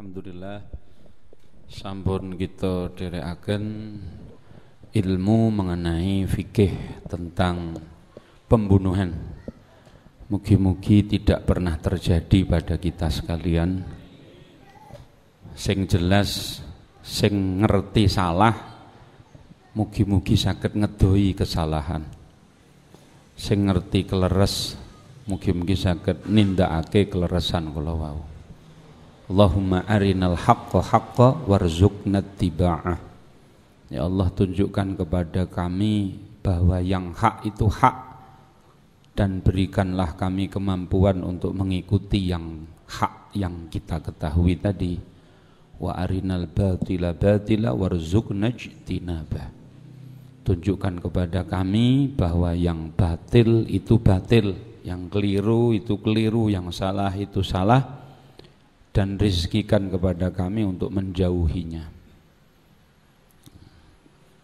Alhamdulillah sampun kita dereaken ilmu mengenai fikih tentang pembunuhan. Mugi-mugi tidak pernah terjadi pada kita sekalian. Sing jelas, sing ngerti salah, mugi-mugi sakit ngedoi kesalahan. Sing ngerti keleres, mugi-mugi sakit nindakake keleresan kalau wau. Allahumma arinal haqqa haqqa warzuqna tiba'ah Ya Allah tunjukkan kepada kami bahwa yang hak itu hak dan berikanlah kami kemampuan untuk mengikuti yang hak yang kita ketahui tadi wa arinal batila batila warzuqna ijtinabah tunjukkan kepada kami bahwa yang batil itu batil yang keliru itu keliru yang salah itu salah dan rizkikan kepada kami untuk menjauhinya.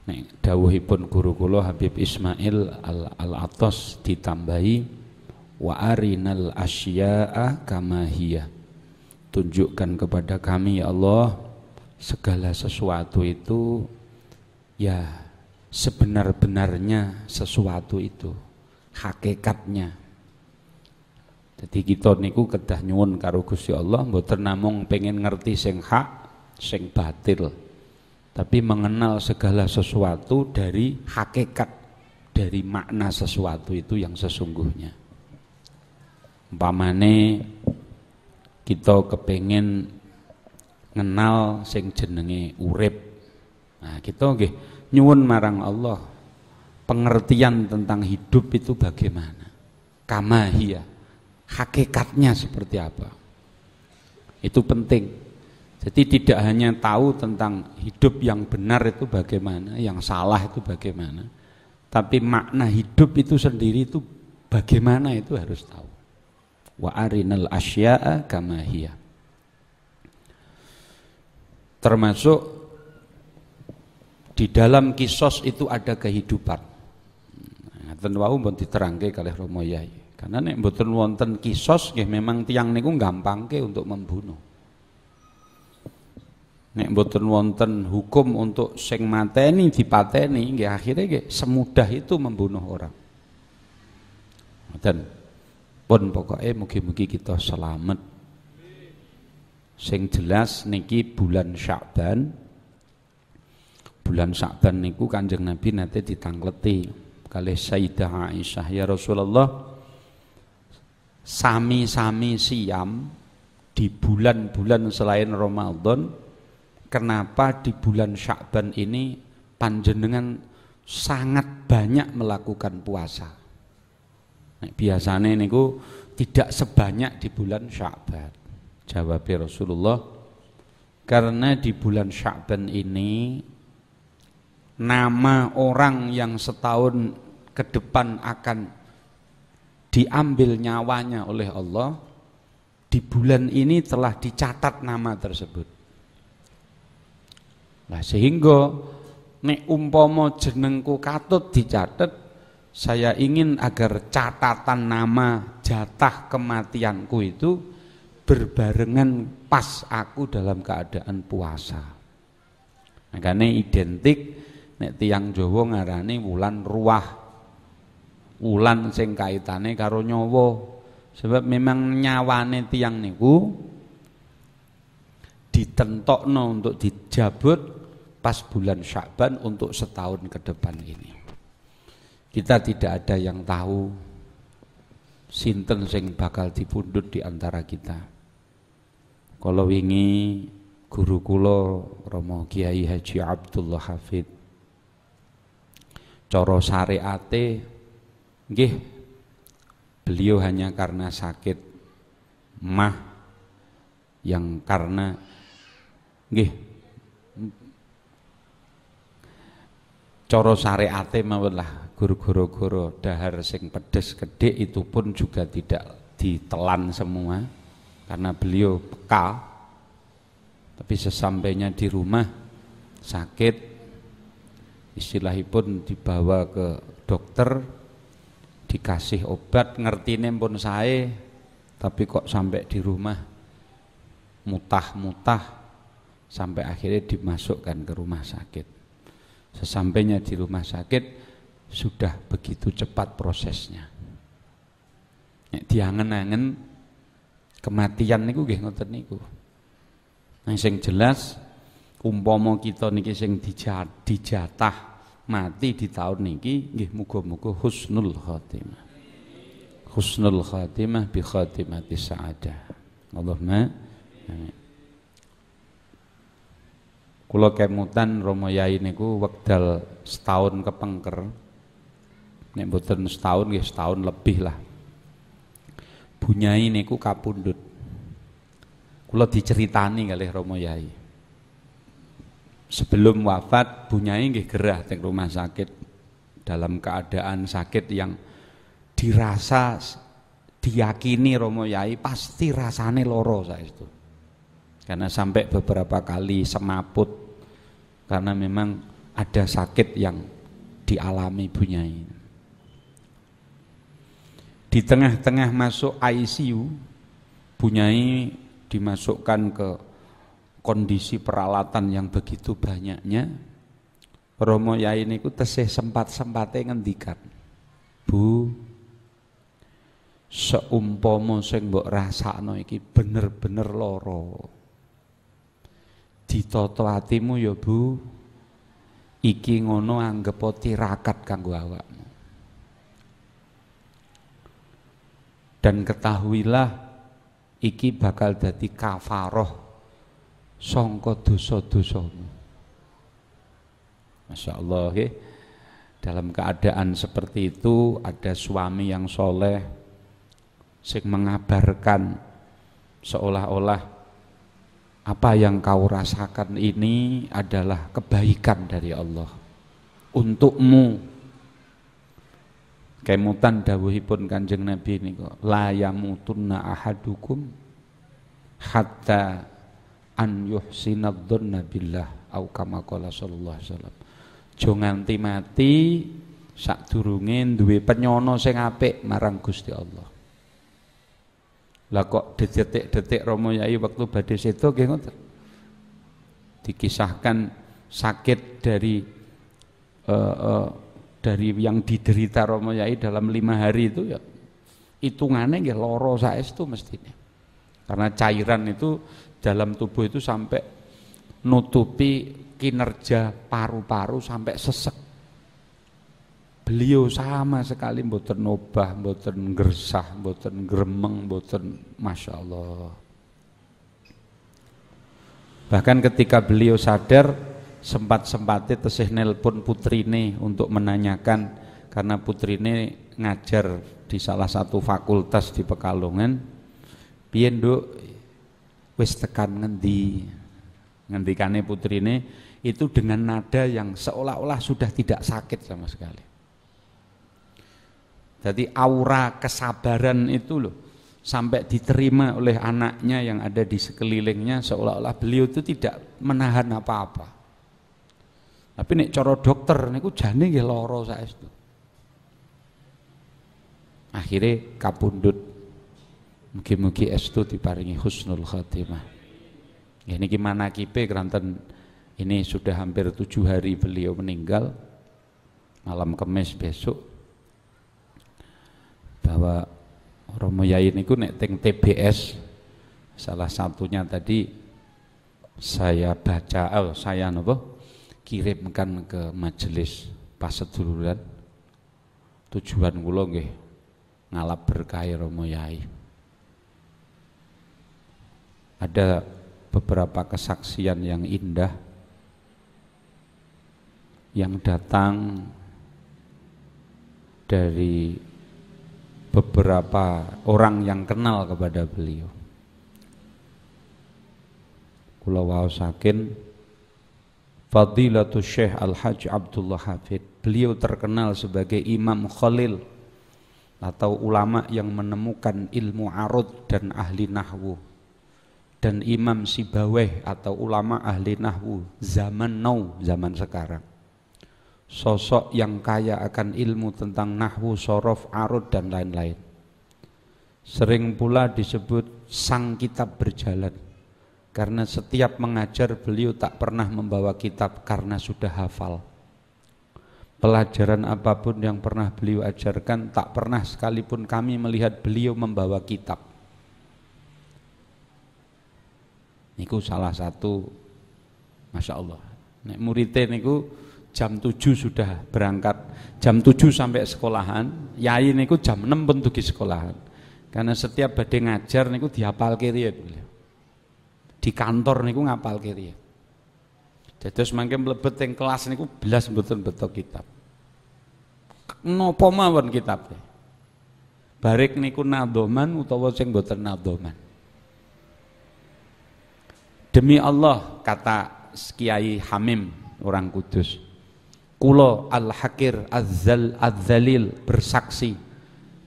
Nek pun guru kula Habib Ismail Al-Atos ditambahi wa arinal asya'a kama hiya. Tunjukkan kepada kami ya Allah segala sesuatu itu ya sebenar-benarnya sesuatu itu hakikatnya jadi kita niku kedah nyuwun karo Gusti Allah mboten namung pengen ngerti sing hak, sing batil. Tapi mengenal segala sesuatu dari hakikat, dari makna sesuatu itu yang sesungguhnya. Umpamane kita kepengen ngenal sing jenenge urip. Nah, kita nggih nyuwun marang Allah pengertian tentang hidup itu bagaimana. Kamahiyah hakikatnya seperti apa. Itu penting. Jadi tidak hanya tahu tentang hidup yang benar itu bagaimana, yang salah itu bagaimana, tapi makna hidup itu sendiri itu bagaimana itu harus tahu. Wa arinal asya'a kamahiyah. Termasuk di dalam kisos itu ada kehidupan. Dan nah, wau diterangke kalih Romo Yai. Karena nek mboten wonten kisos nggih memang tiang niku ke untuk membunuh. Nek mboten wonten hukum untuk sing mateni dipateni nggih akhirnya nggih semudah itu membunuh orang. Dan Pun pokoknya mungkin-mungkin kita selamat. Sing jelas niki bulan Sya'ban. Bulan Sya'ban niku Kanjeng Nabi nanti ditangleti kali Sayyidah Aisyah ya Rasulullah sami-sami siam di bulan-bulan selain Ramadan kenapa di bulan Syakban ini panjenengan sangat banyak melakukan puasa biasanya ini ku tidak sebanyak di bulan Syakban jawab Rasulullah karena di bulan Syakban ini nama orang yang setahun ke depan akan diambil nyawanya oleh Allah di bulan ini telah dicatat nama tersebut nah sehingga nek umpomo jenengku katut dicatat saya ingin agar catatan nama jatah kematianku itu berbarengan pas aku dalam keadaan puasa makanya identik nek tiang Jawa ngarani wulan ruah ulang sing kaitane karo nyawa. Sebab memang nyawane tiang niku ditentokno untuk dijabut pas bulan Syakban untuk setahun ke depan ini. Kita tidak ada yang tahu sinten sing bakal dipundut di antara kita. Kalau wingi guru kula Romo Kiai Haji Abdullah Hafid cara syariate Gih, Beliau hanya karena sakit mah yang karena gih coro syariate mawon guru guru-guru dahar sing pedes gede itu pun juga tidak ditelan semua karena beliau peka tapi sesampainya di rumah sakit istilahipun dibawa ke dokter dikasih obat ngerti pun saya tapi kok sampai di rumah mutah-mutah sampai akhirnya dimasukkan ke rumah sakit sesampainya di rumah sakit sudah begitu cepat prosesnya diangen-angen kematian niku nggih ngoten niku nah sing jelas umpama kita niki sing dijatah mati di tahun niki nggih muga-muga husnul khatimah. Husnul khatimah bi khatimati sa'adah. Allahumma amin. Kulo kemutan Romo Yai niku wekdal setahun kepengker. Nek mboten setahun nggih setahun lebih lah. Bunyai niku kapundhut. Kula diceritani kalih Romo Yai sebelum wafat bunyai nggih gerah teng rumah sakit dalam keadaan sakit yang dirasa diyakini Romo Yai pasti rasane loro saya itu karena sampai beberapa kali semaput karena memang ada sakit yang dialami bunyai di tengah-tengah masuk ICU bunyai dimasukkan ke kondisi peralatan yang begitu banyaknya Romo Yai niku tesih sempat-sempate ngendikan Bu seumpama sing mbok rasakno iki bener-bener di toto hatimu ya Bu iki ngono anggep tirakat kanggo awakmu dan ketahuilah iki bakal dadi kafaroh Songko dosa duso, Masya Allah, okay. dalam keadaan seperti itu ada suami yang soleh sing mengabarkan seolah-olah apa yang kau rasakan ini adalah kebaikan dari Allah untukmu kemutan dawuhipun kanjeng Nabi ini kok la yamutunna ahadukum hatta an dhanna billah au kama qala sallallahu alaihi wasallam. Aja nganti mati sadurunge duwe penyono sing apik marang Gusti Allah. Lah kok detik-detik Romo Yai waktu badhe sedo nggih ngoten. Dikisahkan sakit dari uh, uh, dari yang diderita Romo Yai dalam lima hari itu ya hitungannya nggih loro saestu mestinya. Karena cairan itu dalam tubuh itu sampai nutupi kinerja paru-paru sampai sesek. Beliau sama sekali mboten obah, mboten gersah, mboten gremeng, mboten Masya Allah. Bahkan ketika beliau sadar, sempat-sempatnya tesih nelpon putrine untuk menanyakan karena putrine ngajar di salah satu fakultas di Pekalongan. Piye, wis tekan ngendi ngendikane putrine itu dengan nada yang seolah-olah sudah tidak sakit sama sekali. Jadi aura kesabaran itu loh sampai diterima oleh anaknya yang ada di sekelilingnya seolah-olah beliau itu tidak menahan apa-apa. Tapi nek coro dokter niku jane nggih lara saestu. Akhirnya kapundut Mugi-mugi estu diparingi husnul khotimah. Ya gimana kipe keranten ini sudah hampir tujuh hari beliau meninggal malam kemis besok bahwa Romo Yai ini nek teng TBS salah satunya tadi saya baca oh, saya nopo kirimkan ke majelis seduluran tujuan gue ngalap berkah Romo Yai ada beberapa kesaksian yang indah yang datang dari beberapa orang yang kenal kepada beliau. Kula waosaken Fadilatul Syekh Al-Hajj Abdullah Hafid. Beliau terkenal sebagai Imam Khalil atau ulama yang menemukan ilmu arud dan ahli nahwu dan Imam Sibaweh atau ulama ahli nahwu zaman now, zaman sekarang. Sosok yang kaya akan ilmu tentang nahwu, sorof, arut, dan lain-lain. Sering pula disebut sang kitab berjalan. Karena setiap mengajar beliau tak pernah membawa kitab karena sudah hafal. Pelajaran apapun yang pernah beliau ajarkan tak pernah sekalipun kami melihat beliau membawa kitab niku salah satu Masya Allah nek muridnya niku jam 7 sudah berangkat jam 7 sampai sekolahan yai niku jam 6 pun sekolahan karena setiap badai ngajar niku dihafal kiri di kantor niku ngapal kiri jadi semakin melebet yang kelas niku belas betul betul kitab nopo mawon kitabnya barik niku nadoman utawa sing boten nadoman Demi Allah kata Kiai Hamim orang Kudus. Kulo al-hakir azzal azzalil bersaksi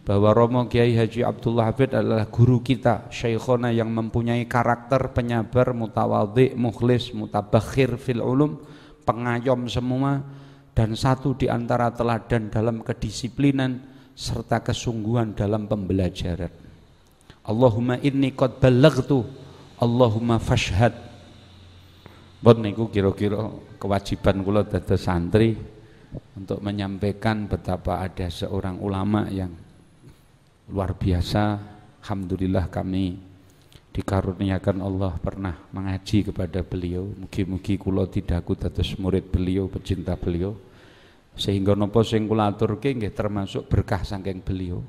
bahwa Romo Kiai Haji Abdullah Habib adalah guru kita, syekhona yang mempunyai karakter penyabar, mutawadhi, mukhlis, mutabakhir fil ulum, pengayom semua dan satu di antara teladan dalam kedisiplinan serta kesungguhan dalam pembelajaran. Allahumma inni qad balagtu Allahumma fashhad buat niku kira-kira kewajiban kula dada santri untuk menyampaikan betapa ada seorang ulama yang luar biasa Alhamdulillah kami dikaruniakan Allah pernah mengaji kepada beliau mugi-mugi kula tidakku dados murid beliau pecinta beliau sehingga nopo sing kula aturke nggih termasuk berkah saking beliau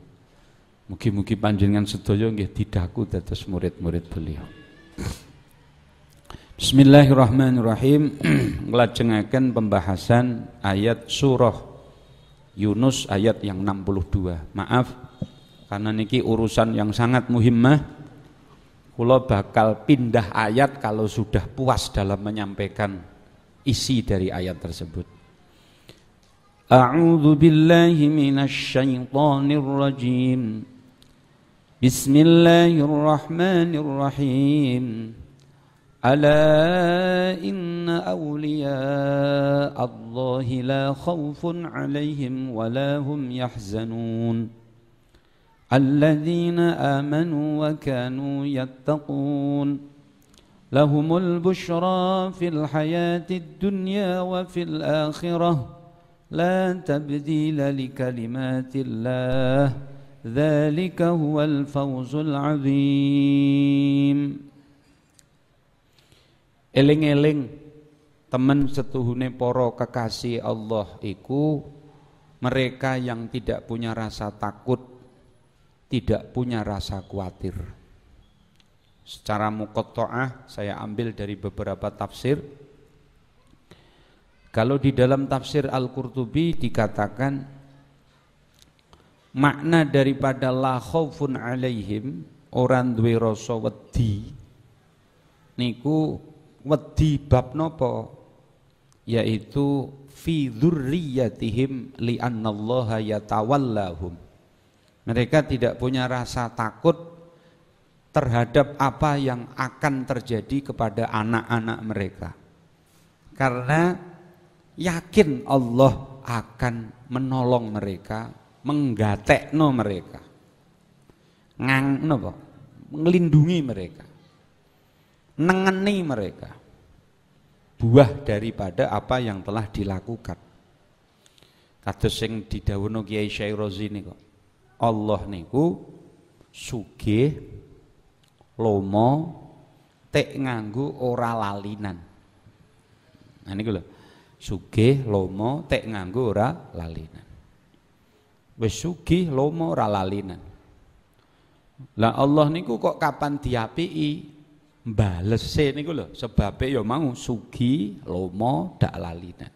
Mugi-mugi panjenengan sedaya nggih didaku dados murid-murid beliau. Bismillahirrahmanirrahim ngelajengaken pembahasan ayat surah Yunus ayat yang 62 maaf karena niki urusan yang sangat muhimmah kulo bakal pindah ayat kalau sudah puas dalam menyampaikan isi dari ayat tersebut A'udzu billahi minasy syaithanir rajim بسم الله الرحمن الرحيم ألا إن أولياء الله لا خوف عليهم ولا هم يحزنون الذين آمنوا وكانوا يتقون لهم البشرى في الحياة الدنيا وفي الآخرة لا تبديل لكلمات الله ذلك هو الفوز العظيم Eling-eling teman setuhune poro kekasih Allah iku mereka yang tidak punya rasa takut, tidak punya rasa khawatir. Secara mukotoah saya ambil dari beberapa tafsir. Kalau di dalam tafsir Al-Qurtubi dikatakan makna daripada la khaufun alaihim orang duwe rasa wedi niku wedi bab napa yaitu fi dzurriyyatihim li annallaha yatawallahum mereka tidak punya rasa takut terhadap apa yang akan terjadi kepada anak-anak mereka karena yakin Allah akan menolong mereka menggatekno mereka ngang nopo melindungi mereka nengeni mereka buah daripada apa yang telah dilakukan kados sing didhawuhno Kiai Syairozi Rozi niku Allah niku sugih lomo tek nganggu ora lalinan nah niku lho sugih lomo tek nganggu ora lalinan wis sugih lomo ralalinan lah Allah niku kok kapan diapiki balese niku lho sebabe ya mau sugi lomo dak lalinan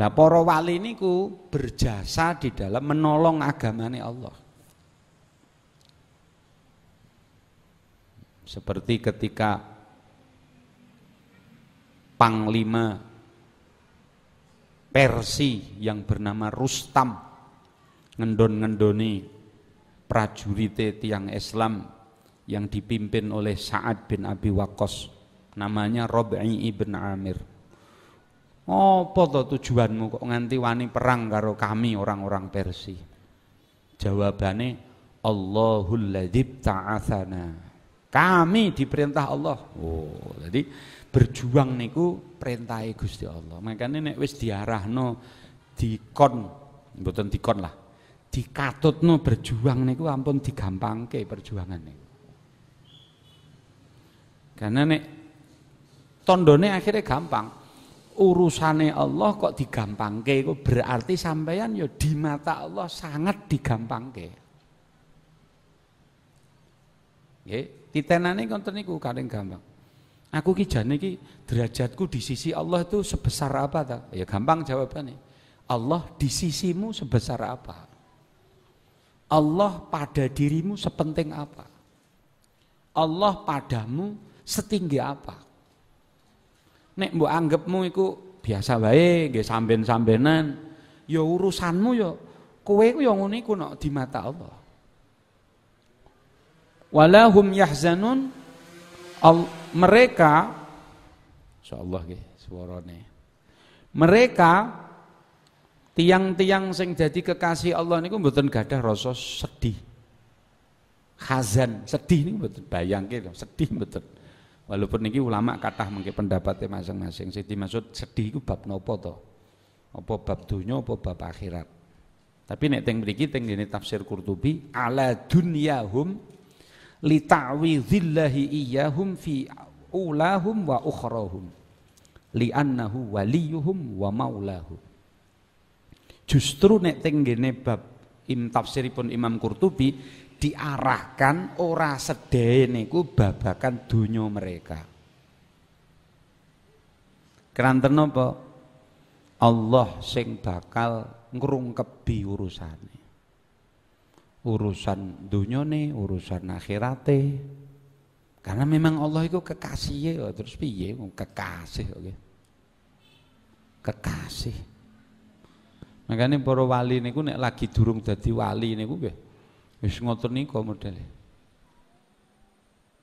lah para wali niku berjasa di dalam menolong agamane Allah seperti ketika panglima Persi yang bernama Rustam ngendon-ngendoni prajurit tiang Islam yang dipimpin oleh Sa'ad bin Abi Waqqas namanya Rabi'i ibn Amir apa oh, tujuanmu kok nganti wani perang karo kami orang-orang Persi jawabane Allahul ladzib ta'athana kami diperintah Allah oh jadi berjuang niku perintahe Gusti Allah makanya nek wis diarahno dikon mboten dikon lah di dikatutno berjuang nih, niku ampun digampangke perjuangan niku. Karena nek tondone akhirnya gampang. Urusane Allah kok digampangke iku berarti sampeyan ya di mata Allah sangat digampangke. Nggih, titenane konten niku kadang gampang. Aku ki jane ki derajatku di sisi Allah itu sebesar apa ta? Ya gampang jawabannya. Allah di sisimu sebesar apa? Allah pada dirimu sepenting apa? Allah padamu setinggi apa? Nek mbok anggapmu iku biasa baik, nggih samben-sambenan. Ya urusanmu ya kowe ku ya ngene no, di mata Allah. Walahum yahzanun al, mereka insyaallah nggih swarane. Mereka tiang-tiang sing jadi kekasih Allah niku mboten gadah rasa sedih. Hazan, sedih niku mboten bayangke sedih mboten. Walaupun niki ulama kathah mengke pendapatnya masing-masing. Sing dimaksud sedih iku bab nopo to? Apa bab dunia, apa bab akhirat? Tapi nek teng mriki teng dene tafsir Qurtubi ala dunyahum ta'widhillahi iyyahum fi ulahum wa ukhrahum annahu waliyuhum wa maulahum Justru nek teng bab im tafsiripun Imam Qurtubi diarahkan ora sedaya niku babakan dunia mereka. Keranten apa? Allah sing bakal ngrungkepi urusane. Urusan dunyane, urusan akhirate. Karena memang Allah itu kekasih ya, terus piye kekasih oke. Okay. Kekasih. Makanya para wali niku nek lagi durung dadi wali niku nggih. Wis ngoten nika modele.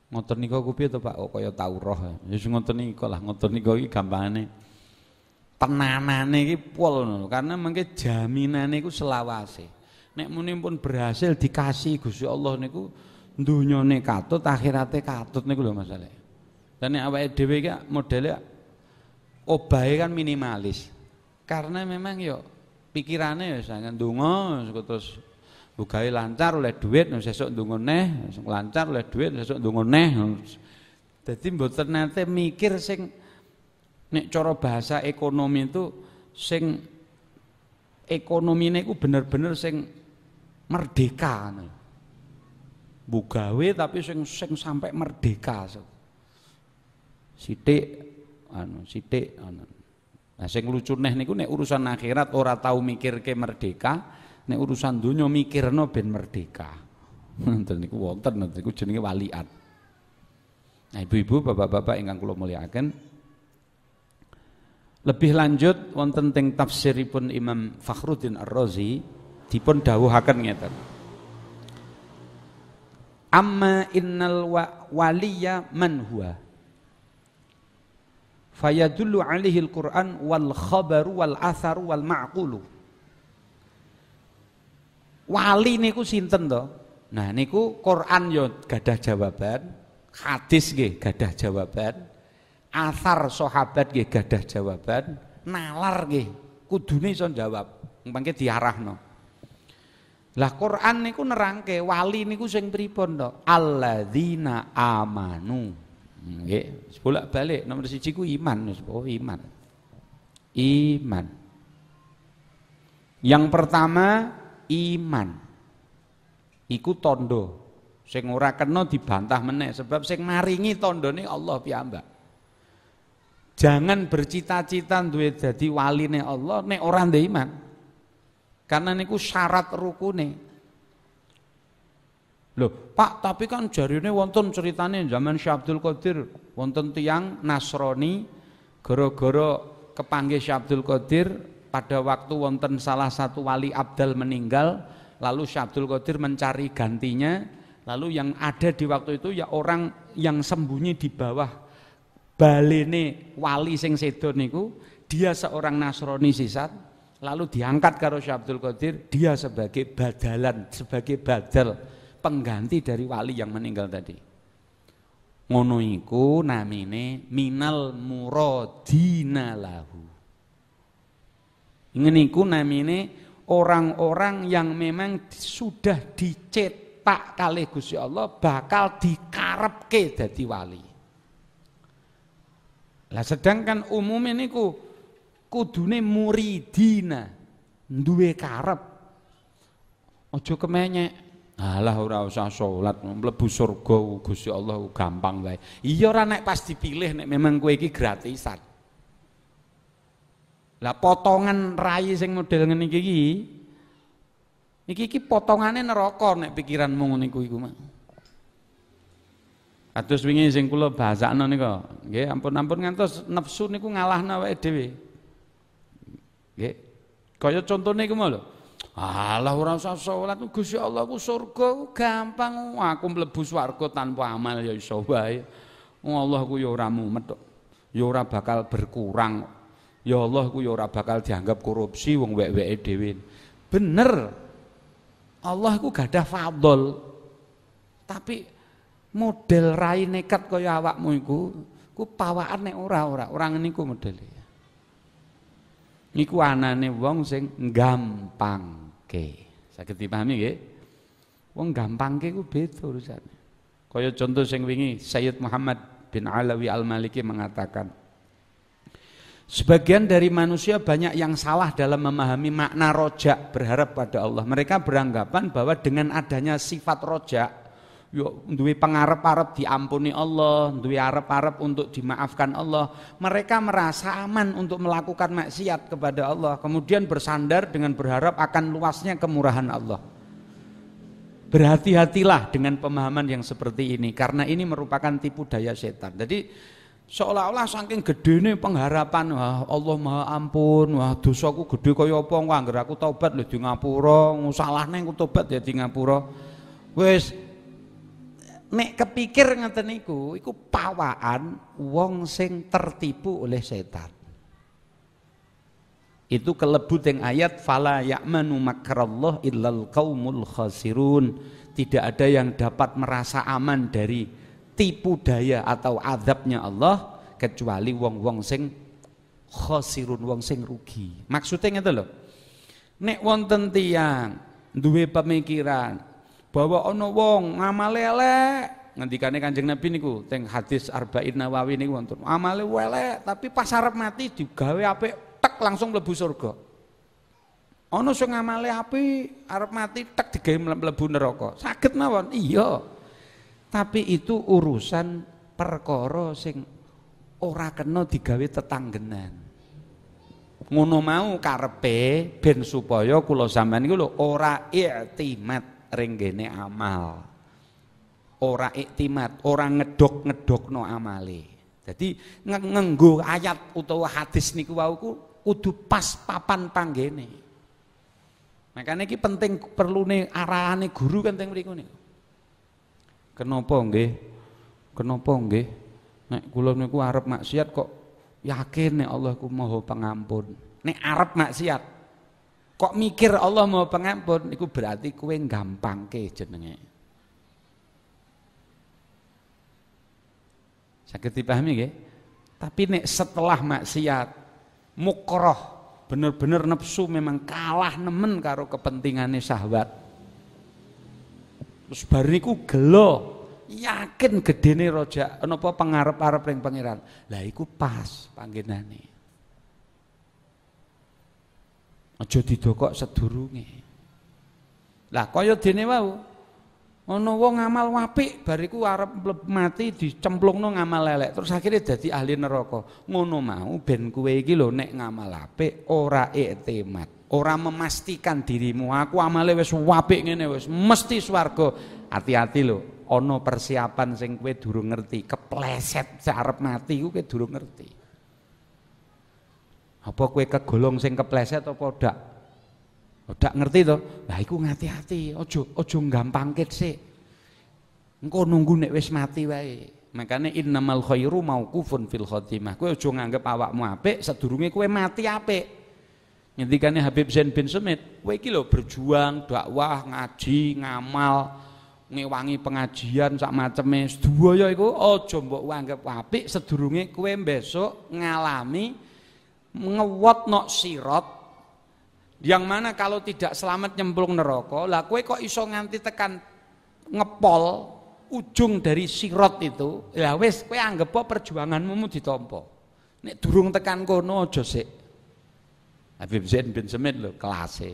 Ngoten nika ku piye to Pak? Kok oh, kaya Taurah. Wis ngoten nika lah, ngoten nika iki gampangane. Tenanane iki pol karena karena mengke jaminane iku selawase. Nek muni pun berhasil dikasih Gusti Allah niku dunyane katut, akhirate katut niku lho masalah. Dan nek awake dhewe iki modele obahe kan minimalis. Karena memang yo pikirane ya, misalnya sangen donga terus bukai lancar oleh duit sesuk ndonga neh lancar oleh duit sesuk ndonga neh dadi mboten nate mikir sing nek cara bahasa ekonomi itu sing ekonomine iku bener-bener sing merdeka bugawe tapi sing sing sampai merdeka sithik anu sithik anu Nah sing lucu neh niku nek urusan akhirat ora tau ke merdeka, nek urusan dunia mikir no ben merdeka. nanti niku wonten niku jenenge waliat. Nah ibu-ibu, bapak-bapak ingkang kula mulyakaken lebih lanjut wonten teng tafsiripun Imam Fakhruddin Ar-Razi dipun dawuhaken ngeten. Amma innal wa waliya man huwa fayadullu alaihi al-Qur'an wal khabar wal asar wal ma'qulu wali niku sinten to nah niku Quran yo gadah jawaban hadis nggih gadah jawaban asar sahabat nggih gadah jawaban nalar nggih kudune iso jawab diarah diarahno Lah Quran niku nerangke wali niku sing pripun to? Alladzina amanu. Nggih, bolak-balik nomor siji ku iman, oh iman. Iman. Yang pertama iman. Iku tondo sing ora kena dibantah meneh sebab sing maringi tandane Allah piyambak. Jangan bercita-cita duwe dadi waline Allah nek ora ndek iman. Karena niku syarat rukune. Loh, Pak, tapi kan jarine wonten ceritane zaman Syekh Abdul Qadir, wonten tiang Nasrani gara-gara kepanggih Syekh Abdul Qadir pada waktu wonten salah satu wali Abdal meninggal, lalu Syekh Abdul Qadir mencari gantinya, lalu yang ada di waktu itu ya orang yang sembunyi di bawah balene wali sing sedo niku, dia seorang Nasrani sisat, lalu diangkat karo Syekh Abdul Qadir, dia sebagai badalan, sebagai badal pengganti dari wali yang meninggal tadi ngono iku namine minal muradina lahu ngeniku namine orang-orang yang memang sudah dicetak kali Gusti Allah bakal dikarepke jadi wali lah sedangkan umumnya niku kudune muridina duwe karep. Ojo kemenyek. Alah ora usah salat, mlebu surga oh, Gusti Allah oh, gampang wae. Iya ora nek pas dipilih nek memang kowe iki gratisan. Lah potongan rai sing model ngene iki iki iki iki potongane neraka nek pikiranmu ngene iku iku mak. Atus wingi sing kula basakno nika, nggih ampun-ampun ngantos nafsu niku ngalahno awake dhewe. Nggih. Kaya contone iku mau lho. Alah ora usah salat Gusti Allah ku surga gampang aku mlebu swarga tanpa amal ya iso wae. Oh Allah ku ya ora mumet kok. Ya ora bakal berkurang. Ya Allah ku ya ora bakal dianggap korupsi wong wek-weke dhewe. Bener. Allah ku ada fadl. Tapi model rai nekat kaya awakmu iku ku pawakan nek ora ora ora ngene iku modele Iku anane wong sing gampang ke. sakit dipahami ke? Wong ke? ku beda urusan. Kaya contoh sing wingi Sayyid Muhammad bin Alawi Al-Maliki mengatakan Sebagian dari manusia banyak yang salah dalam memahami makna rojak berharap pada Allah. Mereka beranggapan bahwa dengan adanya sifat rojak yo duwe pengarep-arep diampuni Allah, duwe arep-arep untuk dimaafkan Allah. Mereka merasa aman untuk melakukan maksiat kepada Allah, kemudian bersandar dengan berharap akan luasnya kemurahan Allah. Berhati-hatilah dengan pemahaman yang seperti ini karena ini merupakan tipu daya setan. Jadi seolah-olah saking gede nih pengharapan wah Allah maha ampun wah dosaku gede kaya apa aku taubat lho di ngapura salah neng aku tobat ya di ngapura wis nek kepikir ngeten niku iku pawaan wong sing tertipu oleh setan itu kelebu teng ayat fala ya'manu makrallah illal qaumul khasirun tidak ada yang dapat merasa aman dari tipu daya atau azabnya Allah kecuali wong-wong sing khasirun wong sing rugi maksudnya ngeten lho nek wonten tiyang duwe pemikiran bahwa ono wong ngamale elek ngendikane Kanjeng Nabi niku teng hadis Arba'in Nawawi niku wonten amale elek tapi pas arep mati digawe apik tek langsung mlebu surga ono sing ngamale api arep mati tek digawe mlebu neraka saged mawon iya tapi itu urusan perkara sing ora kena digawe tetanggenan ngono mau karepe ben supaya kula sampean niku lho ora i'timad renggene amal. Ora iktimat, ora ngedok ngedok no amale. Jadi ngenggu ayat utawa hadis niku wau ku kudu pas papan panggene. Makanya ini penting perlu nih nih guru kan teng mriku niku. Kenapa nggih? Kenapa nggih? Nek kula niku arep maksiat kok yakin nek Allah ku Maha Pengampun. Nek arep maksiat Kok mikir Allah mau pengampun itu berarti gampang ke, jenenge. Sakit dipahami ya Tapi nek setelah maksiat mukroh bener-bener nafsu memang kalah nemen karo kepentingannya sahabat. Terus bar gelo yakin nih rojak kenapa pengarep-arep yang pangeran. Lah itu pas panggilan nih aja didokok sedurunge. Lah kaya dene wau ono wong ngamal apik bariku arep mati dicemplungno ngamal elek terus akhirnya dadi ahli neraka. Ngono mau ben kowe iki lho nek ngamal apik ora iktimat, ora memastikan dirimu aku amale wis apik ngene wis mesti swarga. Hati-hati lho, ono persiapan sing kowe durung ngerti, kepleset arep mati kowe durung ngerti. Apa kue kegolong sing kepleset apa dak? Dak ngerti to? Lah iku ngati-hati, ojo ojo ket sik. Engko nunggu nek wis mati wae. Makane innamal khairu mauqufun fil khotimah. Kowe ojo nganggep awakmu apik sedurunge kue mati apik. Ngendikane Habib Zain bin Semit, kowe kilo lho berjuang, dakwah, ngaji, ngamal, ngewangi pengajian sak Dua ya kue. Ojo mbok anggap apik sedurunge kue besok ngalami ngewotno sirot yang mana kalau tidak selamat nyemplung neraka lah kue kok iso nganti tekan ngepol ujung dari sirot itu ya wes kue anggap perjuanganmu mu ditompo nek durung tekan kono aja sik Habib Zain bin Semit lho kelase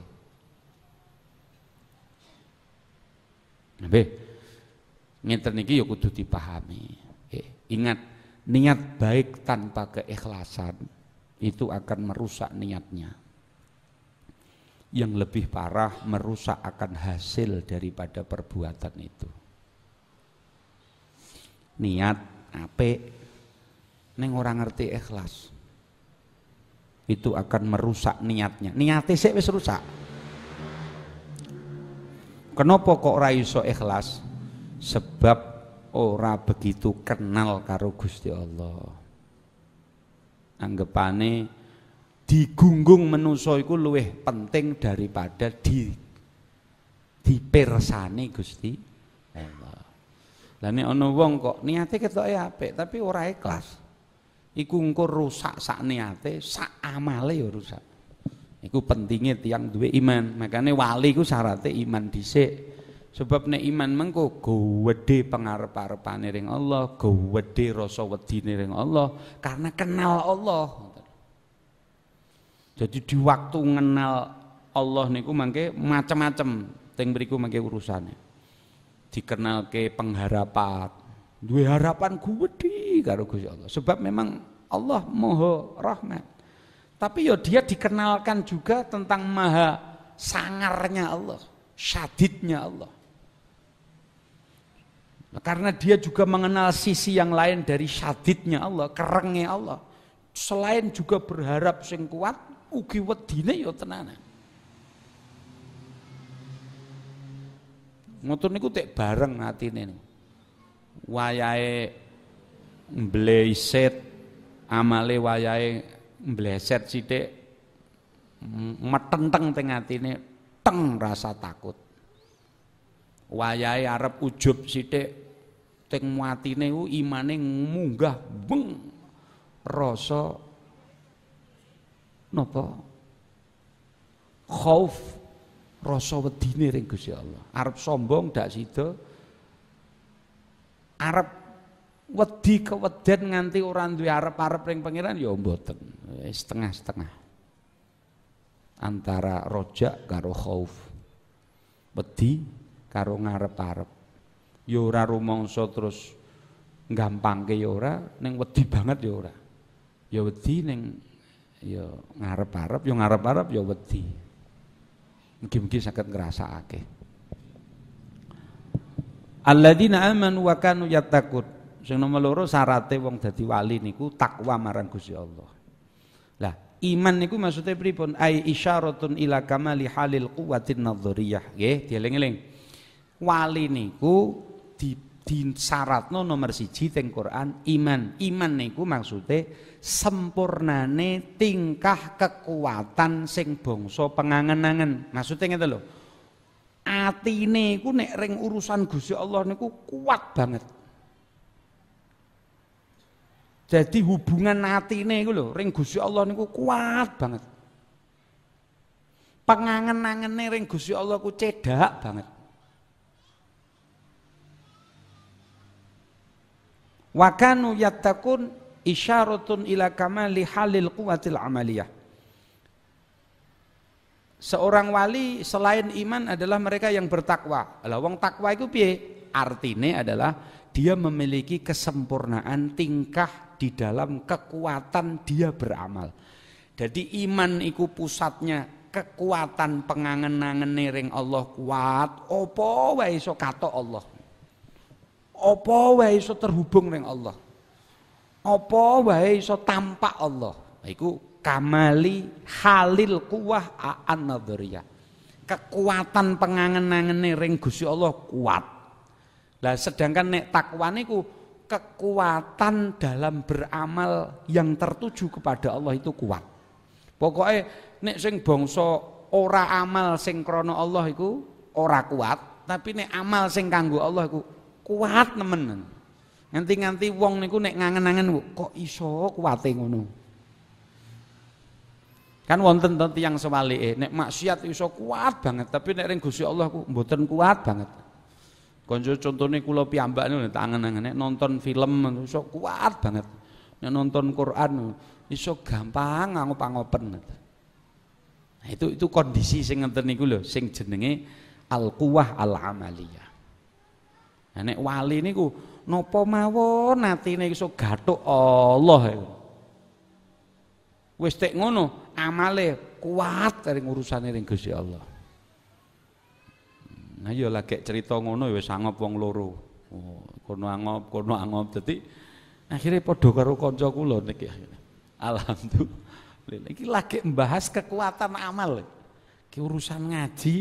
Nabi ngeten niki ya kudu dipahami eh, ingat niat baik tanpa keikhlasan itu akan merusak niatnya. Yang lebih parah merusak akan hasil daripada perbuatan itu. Niat ape? neng orang ngerti ikhlas. Itu akan merusak niatnya. Niatnya sih wis rusak. Kenapa kok ora iso ikhlas? Sebab ora begitu kenal karo Gusti Allah anggapane digunggung menusa iku luwih penting daripada di dipirsani Gusti Allah. Lah nek ana wong kok niate ketoke apik tapi ora ikhlas. Iku engko rusak sak niate, sak amale ya rusak. Iku pentingnya tiang duwe iman. Makanya wali ku syaratnya iman dhisik. Sebab nek iman mengko gede pengarep-arepane ring Allah, gede rasa wedine ring Allah karena kenal Allah. Jadi di waktu kenal Allah niku mangke macam-macam teng mriku mangke urusannya dikenal ke pengharapan, duwe harapan gede karo Gusti Allah. Sebab memang Allah Maha Rahmat. Tapi ya dia dikenalkan juga tentang maha sangarnya Allah, syadidnya Allah. Karena dia juga mengenal sisi yang lain dari syadidnya Allah, kerengnya Allah. Selain juga berharap sing kuat, ugi wedine ya tenanan. Motor niku tek bareng atine. Wayahe mbleset, amale wayahe mbleset sithik metenteng teng atine, teng rasa takut. Waya'i arep ujub sithik teng atine ku imane munggah beng rasa napa khauf rasa wedine ring Gusti Allah arep sombong dak sida arep wedi keweden nganti ora duwe arep-arep ring pangeran ya mboten eh, setengah-setengah antara rojak karo khauf wedi karo ngarep-arep. yora ora rumangsa terus gampangke ya ora, ning wedi banget ya ora. Ya wedi ning ya ngarep-arep, ya ngarep-arep ya wedi. Mugi-mugi saged ngrasakake. Alladzina amanu wa kanu yattaqun. Sing nomor loro wong dadi wali niku takwa marang Gusti Allah. Lah, iman niku maksudnya pripun? Ai isyaratun ila kamali halil quwwatin nadhiriyah. Nggih, dieling-eling wali niku di disaratno nomor siji teng Quran iman. Iman niku maksude nih tingkah kekuatan sing bangsa pengangen-angen. Maksude ngene lho. Atine iku nek ring urusan Gusti Allah niku kuat banget. Jadi hubungan atine iku lho ring Gusti Allah niku kuat banget. Pengangen-angene ring Gusti Allah ku cedak banget. Wa kanu yattaqun isyaratun ila kamali halil quwatil amaliyah. Seorang wali selain iman adalah mereka yang bertakwa. Lah wong takwa itu piye? Artinya adalah dia memiliki kesempurnaan tingkah di dalam kekuatan dia beramal. Jadi iman itu pusatnya kekuatan pengangen angen ring Allah kuat apa wae iso kata Allah. Apa wae iso terhubung dengan Allah. Apa wae iso tampak Allah. Iku kamali halil kuah aan nadhriyah. Kekuatan pengangen-angene ring Gusti Allah kuat. Lah sedangkan nek takwa niku kekuatan dalam beramal yang tertuju kepada Allah itu kuat. Pokoknya nek sing bangsa ora amal sing krana Allah iku ora kuat, tapi nek amal sing kanggo Allah iku kuat nemen nganti-nganti wong niku nek ngangen-angen kok iso kuwate ngono kan wonten to tiyang sewalike nek maksiat iso kuat banget tapi nek ring Gusti Allah ku mboten kuat banget konco contohnya kula piyambak niku nih, angen-angen nek nonton film iso kuat banget nek nonton Quran iso gampang ngangop-angopen nah, itu itu kondisi sing ngeten niku lho sing jenenge al-quwah al-amaliyah nek wali niku nopo mawon atine iso gathuk Allah iku. Wis tek ngono amale kuat dari urusane ring Gusti Allah. Nah ya lagi cerita ngono ya wis angop wong loro. Oh, kono angop, kono angop. Dadi akhirnya padha karo kanca kula niki akhirnya. Alhamdulillah. Iki lagi membahas kekuatan amal. Ki urusan ngaji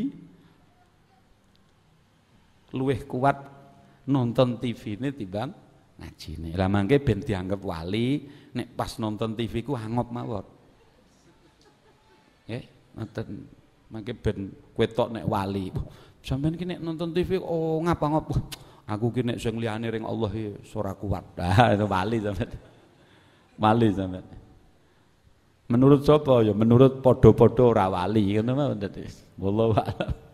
luwih kuat nonton TV ini timbang ini Lah mangke ben dianggap wali nek pas nonton TV ku hangop mawon. Nggih, ngoten. Mangke ben kowe nek wali. Sampeyan ki nek nonton TV oh ngapa ngop Aku ki nek sing liyane ring Allah ya ora kuat. Lah itu wali sampeyan. Wali sampeyan. Menurut sapa ya menurut padha-padha ora wali ngono mawon dadi. Wallahu a'lam.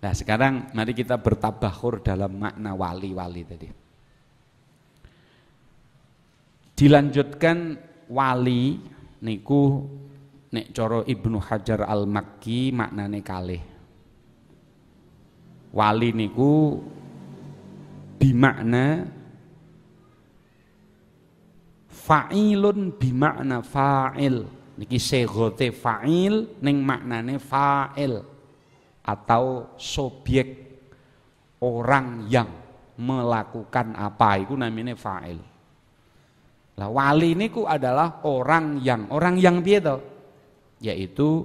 Nah sekarang mari kita bertabahur dalam makna wali-wali tadi. Dilanjutkan wali niku nek coro Ibnu Hajar Al-Makki maknane kalih. Wali niku bimakna fa'ilun bimakna fa'il niki segote fa'il neng maknane fa'il atau subjek orang yang melakukan apa itu namanya fa'il. Lah wali niku adalah orang yang orang yang piye to? Yaitu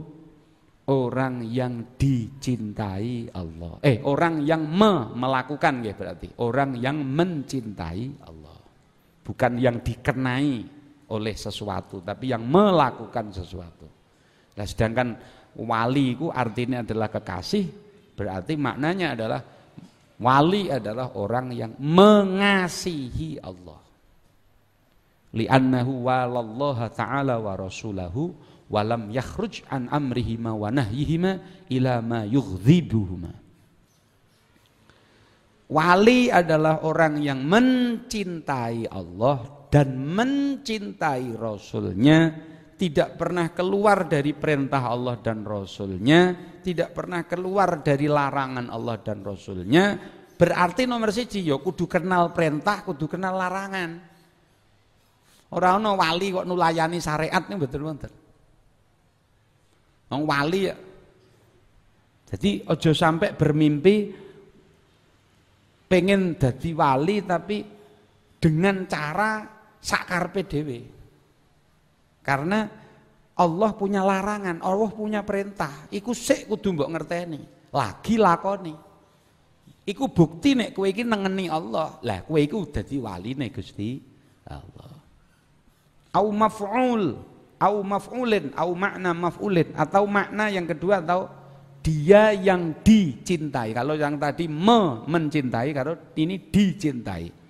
orang yang dicintai Allah. Eh, orang yang me, melakukan ya berarti. Orang yang mencintai Allah. Bukan yang dikenai oleh sesuatu, tapi yang melakukan sesuatu. Nah, sedangkan wali itu artinya adalah kekasih, berarti maknanya adalah wali adalah orang yang mengasihi Allah. Li'annahu walallaha ta'ala wa rasulahu walam yakhruj an amrihima wa nahyihima ila ma yughdzibuhuma. Wali adalah orang yang mencintai Allah dan mencintai Rasulnya tidak pernah keluar dari perintah Allah dan Rasulnya, tidak pernah keluar dari larangan Allah dan Rasulnya, berarti nomor siji ya kudu kenal perintah, kudu kenal larangan. Orang orang wali kok nulayani syariat ini betul betul Orang wali ya. Jadi ojo sampai bermimpi pengen jadi wali tapi dengan cara sakar PDW. Karena Allah punya larangan, Allah punya perintah. Iku sik kudu mbok ngerteni, lagi lakoni. Iku bukti nek kowe iki nengeni Allah. Lah kowe iku dadi waline Gusti Allah. Au maf'ul, au maf'ulin, au makna maf'ulin atau makna yang kedua atau dia yang dicintai. Kalau yang tadi me mencintai, kalau ini dicintai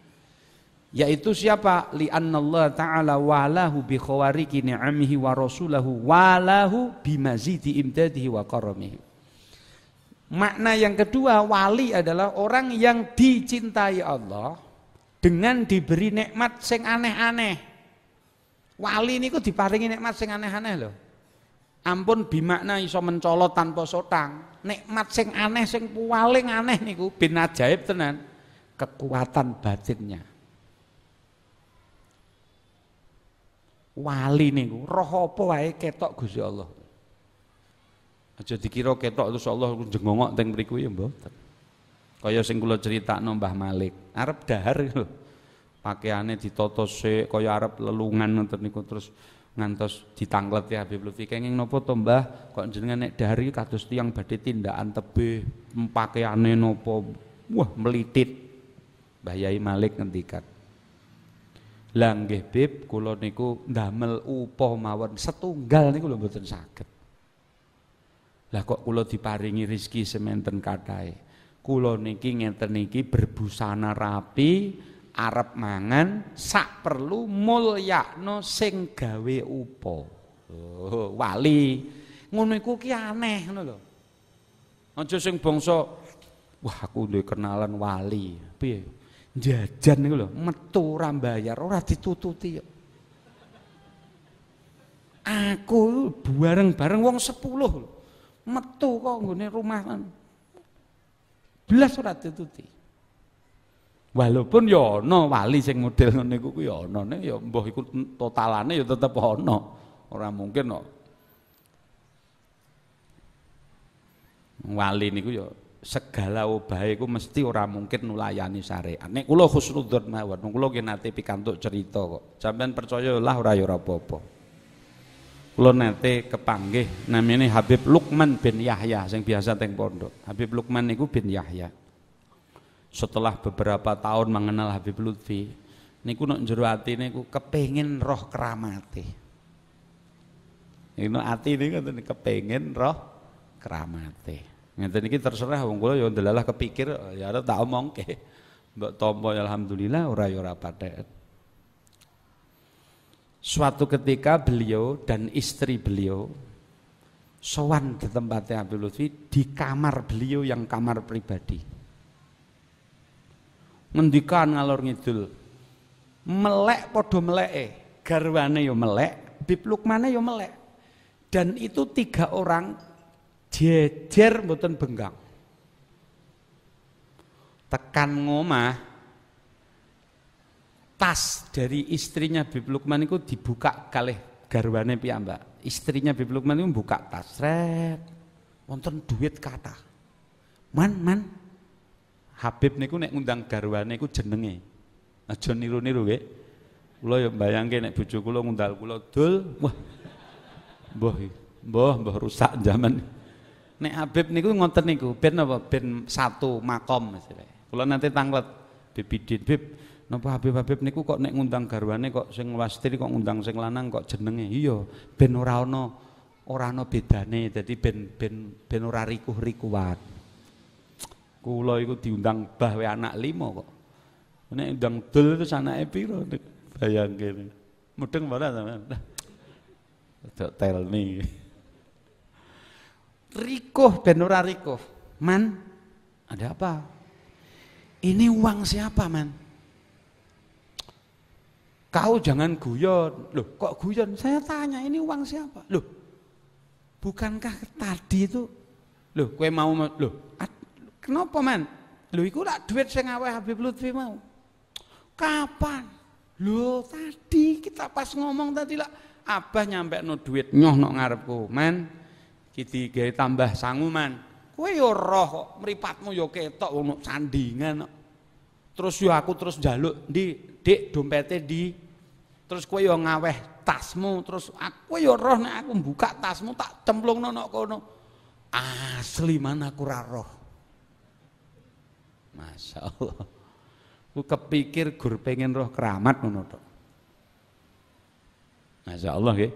yaitu siapa li Allah taala walahu bi khawariki ni'amihi wa rasulahu walahu bimazidi imdadihi wa karamihi makna yang kedua wali adalah orang yang dicintai Allah dengan diberi nikmat sing aneh-aneh wali niku diparingi nikmat sing aneh-aneh loh ampun bimakna iso mencolot tanpa sotang nikmat sing aneh sing paling aneh niku bin ajaib tenan kekuatan batinnya wali niku roh apa wae ketok Gusti Allah. Aja dikira ketok terus Allah jengongok teng mriku ya mboten. Kaya sing kula critakno Mbah Malik, arep dahar pakaiannya Pakaiane ditata sik kaya arep lelungan ngoten niku terus ngantos ditanglet ya Habib Lutfi kenging nopo to Mbah kok jenengan nek dahar iki kados tiyang badhe tindakan tebih Pakaiannya nopo wah melitit Mbah Yai Malik ngendikan Langge nggih Bib, kula niku ndamel upa mawon setunggal niku lho mboten saged. Lah kok kula diparingi rezeki sementen kathah. Kula niki ngenten niki berbusana rapi, arep mangan, sak perlu mulyakno sing gawe upa. Oh, wali. Ngono iku ki aneh ngono lho. Aja sing bangsa wah aku kenalan wali. Piye? jajan niku lho metu ora bayar ora ditututi yo. Aku bareng-bareng wong 10 lho. Metu kok nggone rumah kan. Belas ora ditututi. Walaupun ya ana wali sing model ngene iku ya ana yo ya mbah iku totalane ya tetep ana. Ora mungkin kok. No. Wali niku ya segala obahe iku mesti ora mungkin nulayani syariat. Nek kula khusnudzon mawon, kula nggih nate pikantuk cerita kok. Sampeyan percaya lah ora ya ora apa-apa. Kula nate kepanggih namine Habib Lukman bin Yahya sing biasa teng pondok. Habib Lukman niku bin Yahya. Setelah beberapa tahun mengenal Habib Lutfi, niku nek jero atine niku kepengin roh keramate. Ini hati ini kepengen roh keramate. Ngeten iki terserah wong kula ya ndelalah kepikir ya ada tak omongke. Mbok ya alhamdulillah ora ya ora Suatu ketika beliau dan istri beliau sowan ke tempatnya Abdul Lutfi di kamar beliau yang kamar pribadi. Ngendikan ngalor ngidul. Melek podo eh. garwane yo ya melek, Bib Lukmane yo ya melek. Dan itu tiga orang jejer mboten benggang. Tekan ngomah tas dari istrinya Habib Lukman itu dibuka kalih garwane piyambak. Istrinya Habib Lukman itu buka tas, ret. Wonten duit kata. Man, man. Habib niku nek ngundang garwane ku jenenge. Aja niru-niru nggih. Kula ya mbayangke nek bojo kula ngundal kula dul, wah. Mbah, boh, mbah rusak zaman. Nek Habib niku ngoten niku, ben apa ben satu makom misalnya. Kula nanti tanglet Bibidin, Bib, napa Habib-habib niku kok nek ngundang garwane kok sing wastri kok ngundang sing lanang kok jenenge. Iya, ben ora ana ora ana bedane, dadi ben ben ben ora rikuh-rikuhan. Kula iku diundang bah anak lima kok. Nek undang dul terus anake bayang bayangke. Mudeng ora sampean. Dok telni rikuh ben ora rikuh. Man, ada apa? Ini uang siapa, Man? Kau jangan guyon. Loh, kok guyon? Saya tanya, ini uang siapa? Loh, bukankah tadi itu Loh, kue mau loh, kenapa, Man? Loh, iku lak duit sing aweh Habib Lutfi mau. Kapan? Loh, tadi kita pas ngomong tadi lah Abah nyampe no duit nyoh no ngarepku, Man. Ki digawe tambah sanguman. Kowe yo ya roh kok, mripatmu yo ya ketok sandingan Terus yo ya aku terus njaluk, "Ndi, Dik, dompete di, Terus kowe yo ngaweh tasmu, terus aku yo roh nek aku buka tasmu tak cemplungno nono kono. Asli mana aku ra roh. Masya Allah. aku kepikir gur pengen roh keramat nono tok. Masya Allah nggih.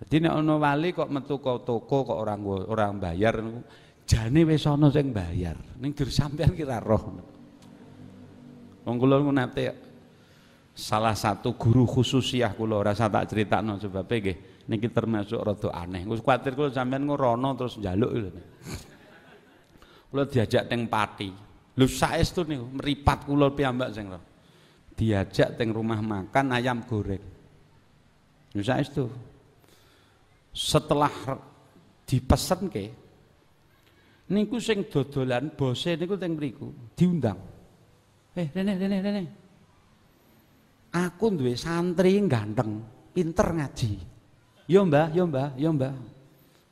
Jadi nek ana wali kok metu kok toko kok orang orang bayar jane wis ana sing bayar. Ning dur sampean ki roh. Wong kula nate salah satu guru khusus ya kula rasa tak critakno sebab nggih niki termasuk rada aneh. Wis kuwatir kula sampean ngrono terus njaluk. Kula diajak teng pati. Lho saestu niku mripat kula piyambak sing roh. Diajak teng rumah makan ayam goreng. Lho saestu setelah dipesen ke niku sing dodolan bose niku teng mriku diundang eh rene rene rene aku duwe santri ganteng pinter ngaji yo mbah yo mbah yo mbah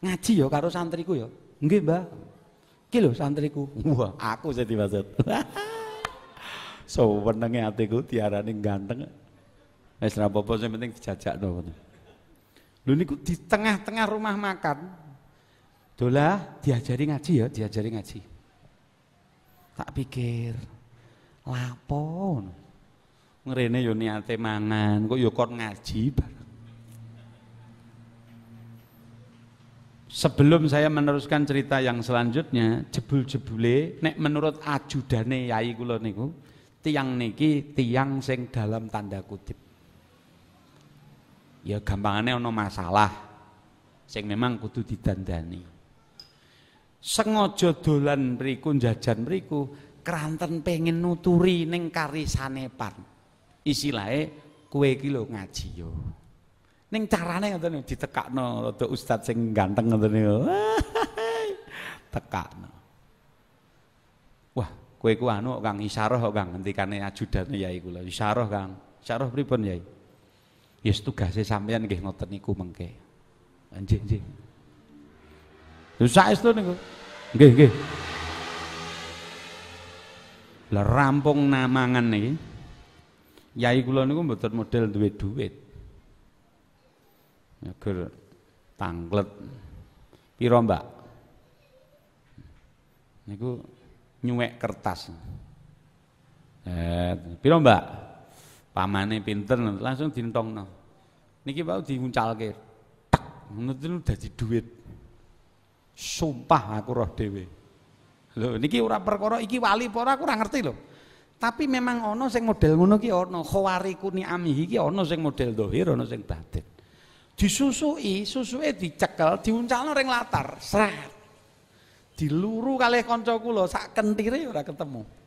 ngaji yo karo santriku yo nggih mbah iki lho santriku wah aku sing dimaksud so wenenge atiku diarani ganteng wis ra apa-apa sing penting dijajakno Lho niku di tengah-tengah rumah makan. Dolah diajari ngaji ya, diajari ngaji. Tak pikir lapon. Ngrene yo niate mangan, kok yo kon ngaji bareng. Sebelum saya meneruskan cerita yang selanjutnya, jebul-jebule nek menurut ajudane yai kula niku, tiang niki tiang sing dalam tanda kutip ya gampangannya ono masalah sing memang kudu didandani sengaja dolan mriku jajan mriku keranten pengen nuturi ning karisane pan isilahe kue iki lho ngaji yo ning carane ngoten ditekakno rada ustad sing ganteng ngoten tekakno wah kue ku anu Kang Isyarah Kang ngendikane ajudane yai kula Isyarah Kang pripon ya yai Yes tugase sampean nggih ngoten niku mengke. Nggih nggih. Susah saestu niku. gih gih. Lah rampung namangan nih, Yai kula niku mboten model duwe duit. Nyeger tanglet. Piro, Mbak? Niku nyuwek kertas. Eh, piro, Mbak? pamane pinter langsung dintongno niki diuncal diuncalke tak udah di duit sumpah aku roh dhewe lho niki ora perkara iki wali apa aku ora ngerti lo. tapi memang ono sing model ngono ki ono khawariku kuni ami hiki ono sing model dohir ono sing batin disusui susuke dicekel diuncalno ring latar serat diluru kalih kanca kula sak kentire ora ketemu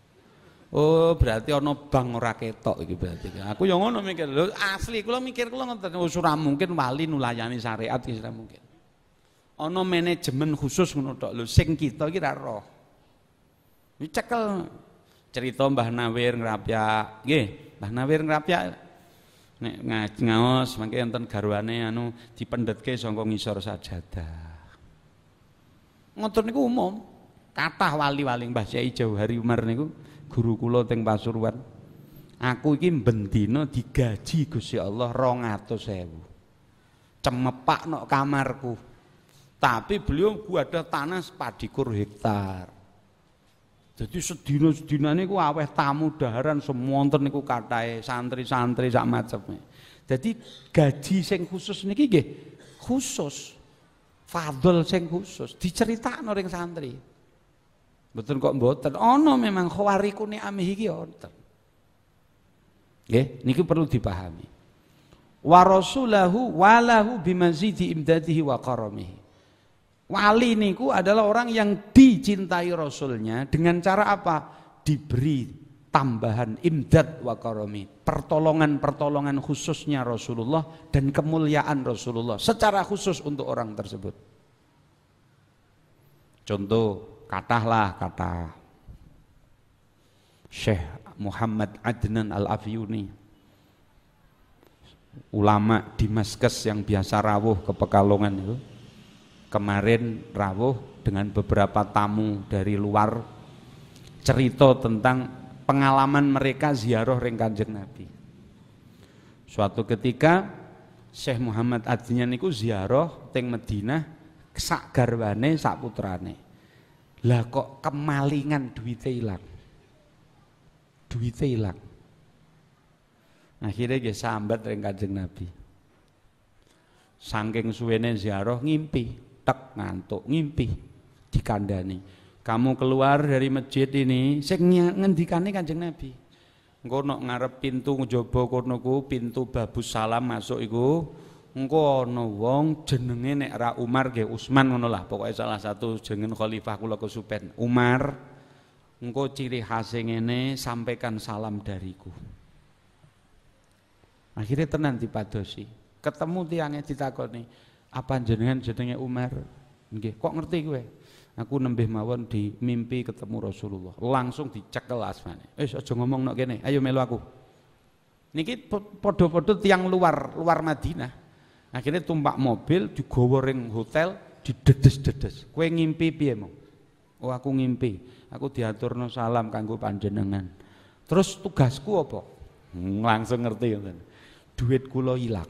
Oh, berarti ana bang ora ketok iki berarti. Aku yang ngono mikir, lho asli kula mikir kula ngoten usuran ora mungkin wali nulayani syariat iki ora mungkin. Ana manajemen khusus ngono tok lho sing kita iki ra roh. Dicekel cerita Mbah Nawir ngrapyak, nggih, Mbah Nawir ngrapyak nek ngaos mangke enten garwane anu dipendhetke saka ngisor sajadah. Ngoten niku umum. Kata wali-wali Mbah Syai Jauhari Umar niku guru kula teng Pasuruan. Aku iki bendina digaji Gusti Allah 200.000. Cemepak nok kamarku. Tapi beliau gua ada tanah sepadikur hektar. Jadi sedina-sedina gue aweh tamu daharan semua nonton niku katai santri-santri sak maceme. Jadi gaji seng khusus niki gih khusus. Fadl seng khusus diceritakan orang santri betul kok mboten. Ana memang khawariku amih iki ya wonten. Nggih, niki perlu dipahami. Wa rasulahu walahu bimazidi imdadihi wa karamihi. Wali niku adalah orang yang dicintai rasulnya dengan cara apa? Diberi tambahan imdad wa karami, pertolongan-pertolongan khususnya Rasulullah dan kemuliaan Rasulullah secara khusus untuk orang tersebut contoh katahlah kata Syekh Muhammad Adnan Al-Afyuni ulama di Maskes yang biasa rawuh ke Pekalongan itu kemarin rawuh dengan beberapa tamu dari luar cerita tentang pengalaman mereka ziarah ring Kanjeng Nabi. Suatu ketika Syekh Muhammad Adnan niku ziarah teng Madinah sak garwane sak putrane lah kok kemalingan duitnya hilang. Duitnya hilang. Akhirnya dia sambat dengan kajeng Nabi. Sangking suwene ziarah ngimpi, tek ngantuk ngimpi dikandani. Kamu keluar dari masjid ini, saya ngendikane kanjeng Nabi. Engko nok ngarep pintu njaba kono pintu babu salam masuk iku engko ana wong jenenge nek ra Umar nggih Utsman ngono lah pokoke salah satu jenengan khalifah kula kesupen Umar engko ciri khas ngene sampaikan salam dariku akhirnya tenan dipadosi ketemu tiange ditakoni apa jenengan jenenge Umar nggih kok ngerti kowe aku nembih mawon di mimpi ketemu Rasulullah langsung dicekel asmane wis aja ngomong nok kene ayo melu aku niki podo-podo tiang luar luar Madinah Akhirnya tumpak mobil digoreng hotel di dedes Kue ngimpi piye mau? Oh aku ngimpi, aku diatur salam kanggo panjenengan. Terus tugasku apa? Hmm, langsung ngerti ngoten. Duit kulo hilang.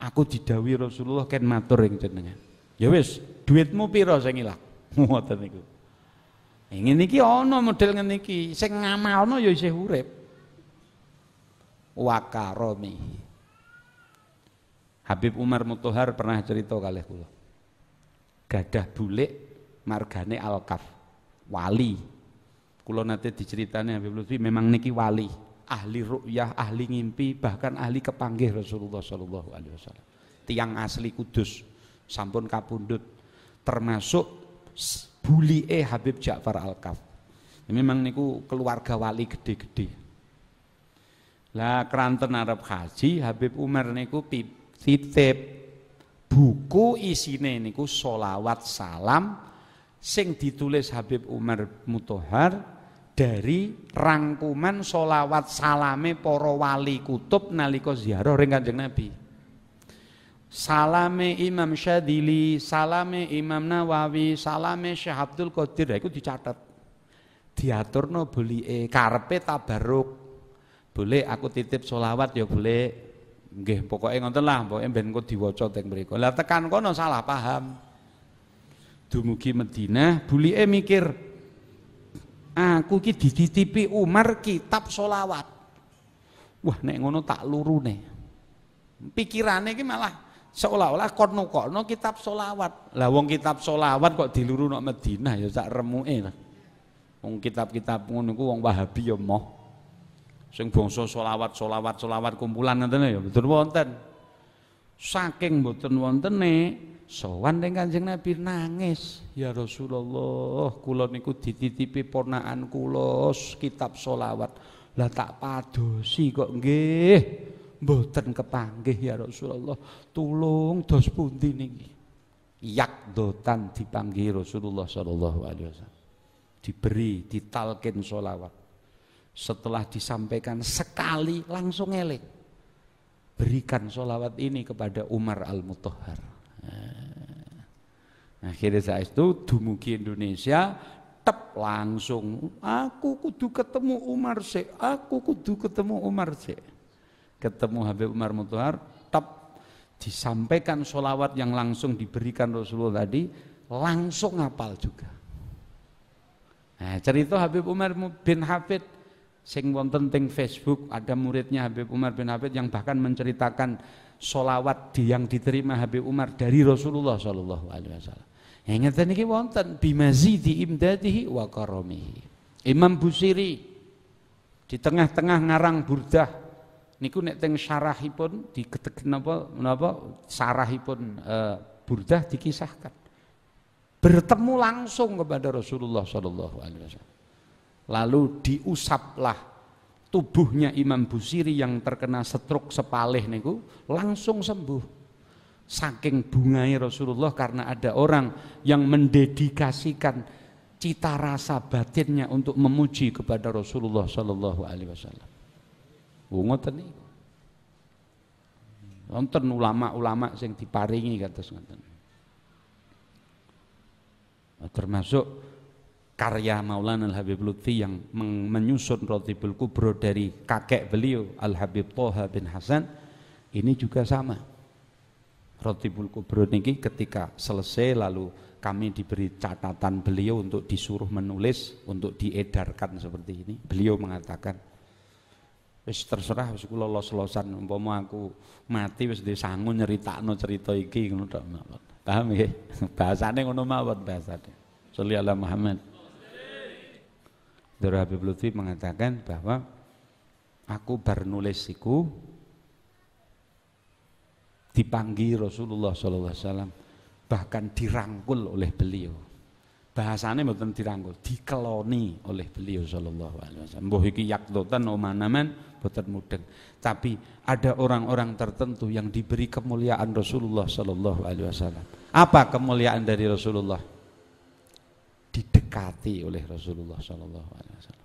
Aku didawi Rasulullah ken matur ing jenengan. Ya wis, duitmu pira sing ilang? Ngoten niku. Ingin eh, iki ana model ngene iki, sing ngamalno ya isih urip. Wakaromihi Habib Umar Mutohar pernah cerita kali kula. Gadah bulik margane Alkaf, wali. Kula nanti diceritani Habib Lutfi memang niki wali, ahli ru'yah, ahli ngimpi, bahkan ahli kepanggih Rasulullah sallallahu alaihi wasallam. Tiang asli Kudus, sampun kapundhut termasuk bulie Habib Ja'far Alkaf. Memang niku keluarga wali gede-gede. Lah keranten Arab Haji Habib Umar niku pip titip buku isine niku solawat salam sing ditulis Habib Umar Mutohar dari rangkuman solawat salame poro wali kutub nalika ziarah ring Kanjeng Nabi. salame Imam Syadili, salame Imam Nawawi, salame Syekh Abdul Qadir, ya, itu dicatat. Diaturno boleh karpe tabaruk. Boleh aku titip solawat ya boleh. Nggih, pokoke ngoten lah, pokoke ben kok diwaca teng mriku. Lah tekan kono salah paham. Dumugi Madinah, bulike mikir, aku ki dititipi Umar kitab solawat. Wah, nek ngono tak lurune. Pikirane ki malah seolah-olah kono kono kitab solawat lah wong kitab solawat kok diluru nok Madinah ya sak remuke lah wong kitab-kitab ngono ku wong Wahabi ya moh sing bangsa solawat solawat solawat kumpulan ngentene ya betul wonten saking mboten wontene sowan ning Kanjeng Nabi nangis ya Rasulullah kula niku dititipi ponakan kula kitab solawat lah tak padosi kok nggih mboten kepanggih ya Rasulullah tulung dos pundi niki yakdotan dipanggil Rasulullah sallallahu alaihi wasallam diberi ditalkin solawat setelah disampaikan sekali langsung elek. Berikan sholawat ini kepada Umar Al-Mutohar. Nah, akhirnya saat itu dumugi Indonesia tep langsung aku kudu ketemu Umar sih aku kudu ketemu Umar sih ketemu Habib Umar Mutohar tep disampaikan sholawat yang langsung diberikan Rasulullah tadi langsung ngapal juga nah, cerita Habib Umar bin Hafid sing wonten teng Facebook ada muridnya Habib Umar bin Habib yang bahkan menceritakan solawat yang diterima Habib Umar dari Rasulullah Shallallahu Alaihi Wasallam. Yang ini iki wonten bimazi imdadihi wa karomihi. Imam Busiri di tengah-tengah ngarang burdah niku nek teng syarahipun ketek napa napa sarahipun e, eh, burdah dikisahkan bertemu langsung kepada Rasulullah Shallallahu Alaihi Wasallam lalu diusaplah tubuhnya Imam Busiri yang terkena setruk sepalih niku langsung sembuh saking bungai Rasulullah karena ada orang yang mendedikasikan cita rasa batinnya untuk memuji kepada Rasulullah Shallallahu Alaihi Wasallam. Wongoten niku. nonton ulama-ulama yang diparingi kata ngoten. Nah, termasuk karya Maulana Al-Habib Lutfi yang menyusun Rotibul Kubro dari kakek beliau Al-Habib Toha bin Hasan ini juga sama Rotibul Kubro ini ketika selesai lalu kami diberi catatan beliau untuk disuruh menulis untuk diedarkan seperti ini beliau mengatakan wis terserah wis kula los-losan umpama aku mati wis di sangu nyeritakno cerita iki ngono tok paham nggih ya? bahasane ngono mawon bahasane sallallahu Muhammad Dr. Habib Lutfi mengatakan bahwa aku bernulisiku dipanggil Rasulullah SAW bahkan dirangkul oleh beliau bahasanya bukan dirangkul dikeloni oleh beliau Sallallahu Alaihi Wasallam boh iki yakdotan omanaman bukan mudeng tapi ada orang-orang tertentu yang diberi kemuliaan Rasulullah Sallallahu Alaihi Wasallam apa kemuliaan dari Rasulullah didekati oleh Rasulullah Shallallahu Alaihi Wasallam.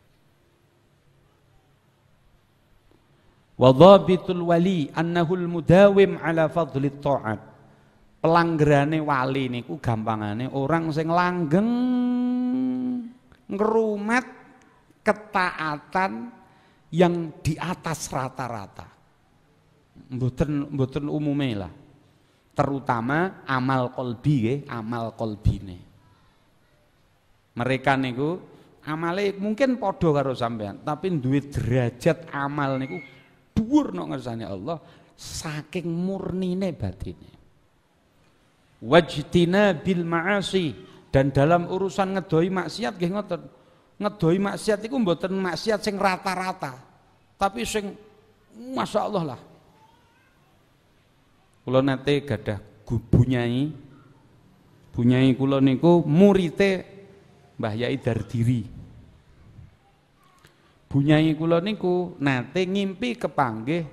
Wadabitul wali annahul mudawim ala fadli ta'at. Pelanggerane wali niku gampangane orang sing langgeng ngerumet ketaatan yang di atas rata-rata. Mboten mboten umume lah. Terutama amal kolbi ya amal kolbine mereka niku amale mungkin podo karo sampean tapi duit derajat amal niku dhuwur nok ngersane Allah saking murnine batinnya wajtina bil ma'asi dan dalam urusan ngedoi maksiat nggih ngoten ngedoi maksiat iku mboten maksiat sing rata-rata tapi sing Masya Allah lah kula nate gadah bunyai bunyai kula niku murite Mbah Yai Dardiri. Bunyai kula niku nate ngimpi kepanggih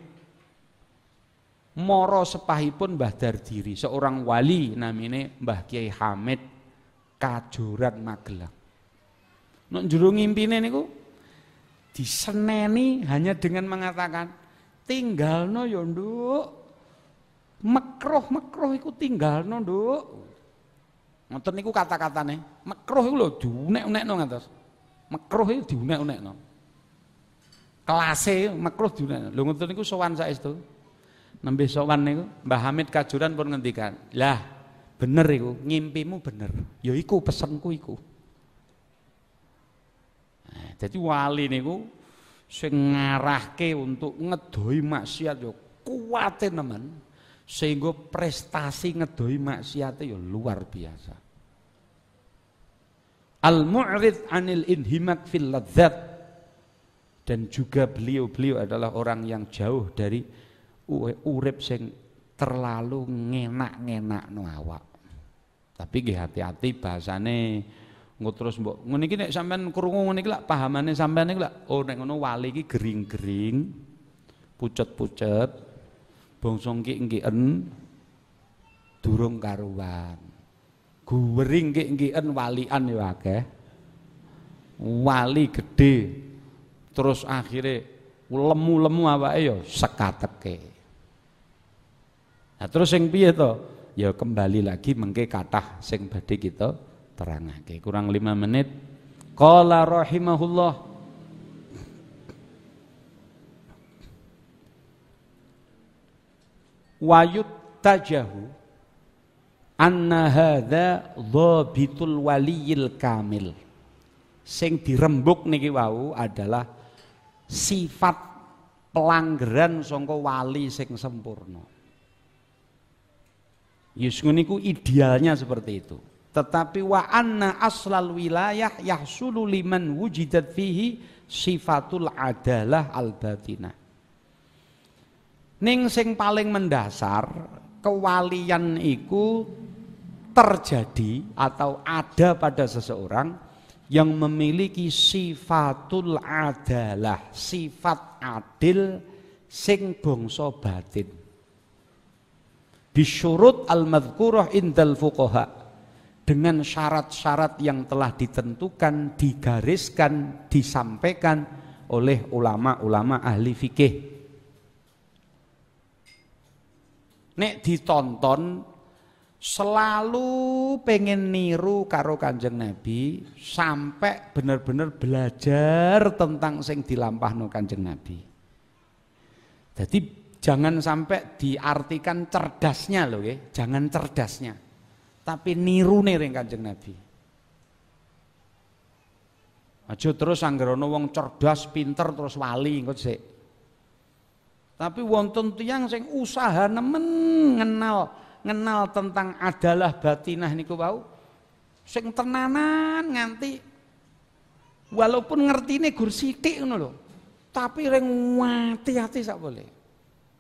moro sepahipun Mbah Dardiri, seorang wali namine Mbah Kiai Hamid Kajuran Magelang. Nek jero ngimpine niku diseneni hanya dengan mengatakan tinggalno ya nduk. Mekroh-mekroh iku tinggalno nduk. Ngoten niku kata-katane. Makruh iku lho diunek-unekno ngantos. Makruh iku diunek-unekno. Kelase makruh diunek. Lho ngoten niku sowan saestu. Nembe sowan niku Mbah Hamid Kajuran pun ngendikan, "Lah, bener iku, ngimpimu bener. Ya iku pesenku iku." Nah, jadi wali niku sing ngarahke untuk ngedoi maksiat yo ya kuwate nemen sehingga prestasi ngedoi maksiat itu ya luar biasa. Al mu'rid anil inhimak fil ladzat dan juga beliau-beliau adalah orang yang jauh dari urep sing terlalu ngenak-ngenak no awak. Tapi hati-hati bahasane ngutrus terus mbok ngene iki nek sampean krungu ngene iki lak pahamane sampean iki lak oh nengono ngono wali iki gering-gering pucet-pucet bangsa engkik en, durung karuan. Guwering engkik en walian ya akeh. Wali gede, terus akhire lemu-lemu awake ya sekateke. Nah terus sing piye to? Ya kembali lagi mengke kathah sing badhe kita terangake. Kurang lima menit. Qala rahimahullah wayut tajahu anna hadza dhabitul waliyil kamil sing dirembuk niki wau adalah sifat pelanggaran sangka wali sing sempurna Yus ya, niku idealnya seperti itu tetapi wa anna aslal wilayah yahsulu liman wujidat fihi sifatul adalah al batinah Ning sing paling mendasar kewalian iku terjadi atau ada pada seseorang yang memiliki sifatul adalah sifat adil sing bangsa batin bisyurut al madhkurah indal fuqaha dengan syarat-syarat yang telah ditentukan, digariskan, disampaikan oleh ulama-ulama ahli fikih nek ditonton selalu pengen niru karo Kanjeng Nabi sampai bener-bener belajar tentang sing no Kanjeng Nabi. Jadi jangan sampai diartikan cerdasnya loh ya, jangan cerdasnya. Tapi niru ring Kanjeng Nabi. Aja terus anggerono wong cerdas, pinter terus wali engko sih tapi wonten tiang sing usaha nemen ngenal ngenal tentang adalah batinah niku wau. Sing tenanan nganti walaupun ngertine gur sithik ngono lho. Tapi ring ati hati sak boleh.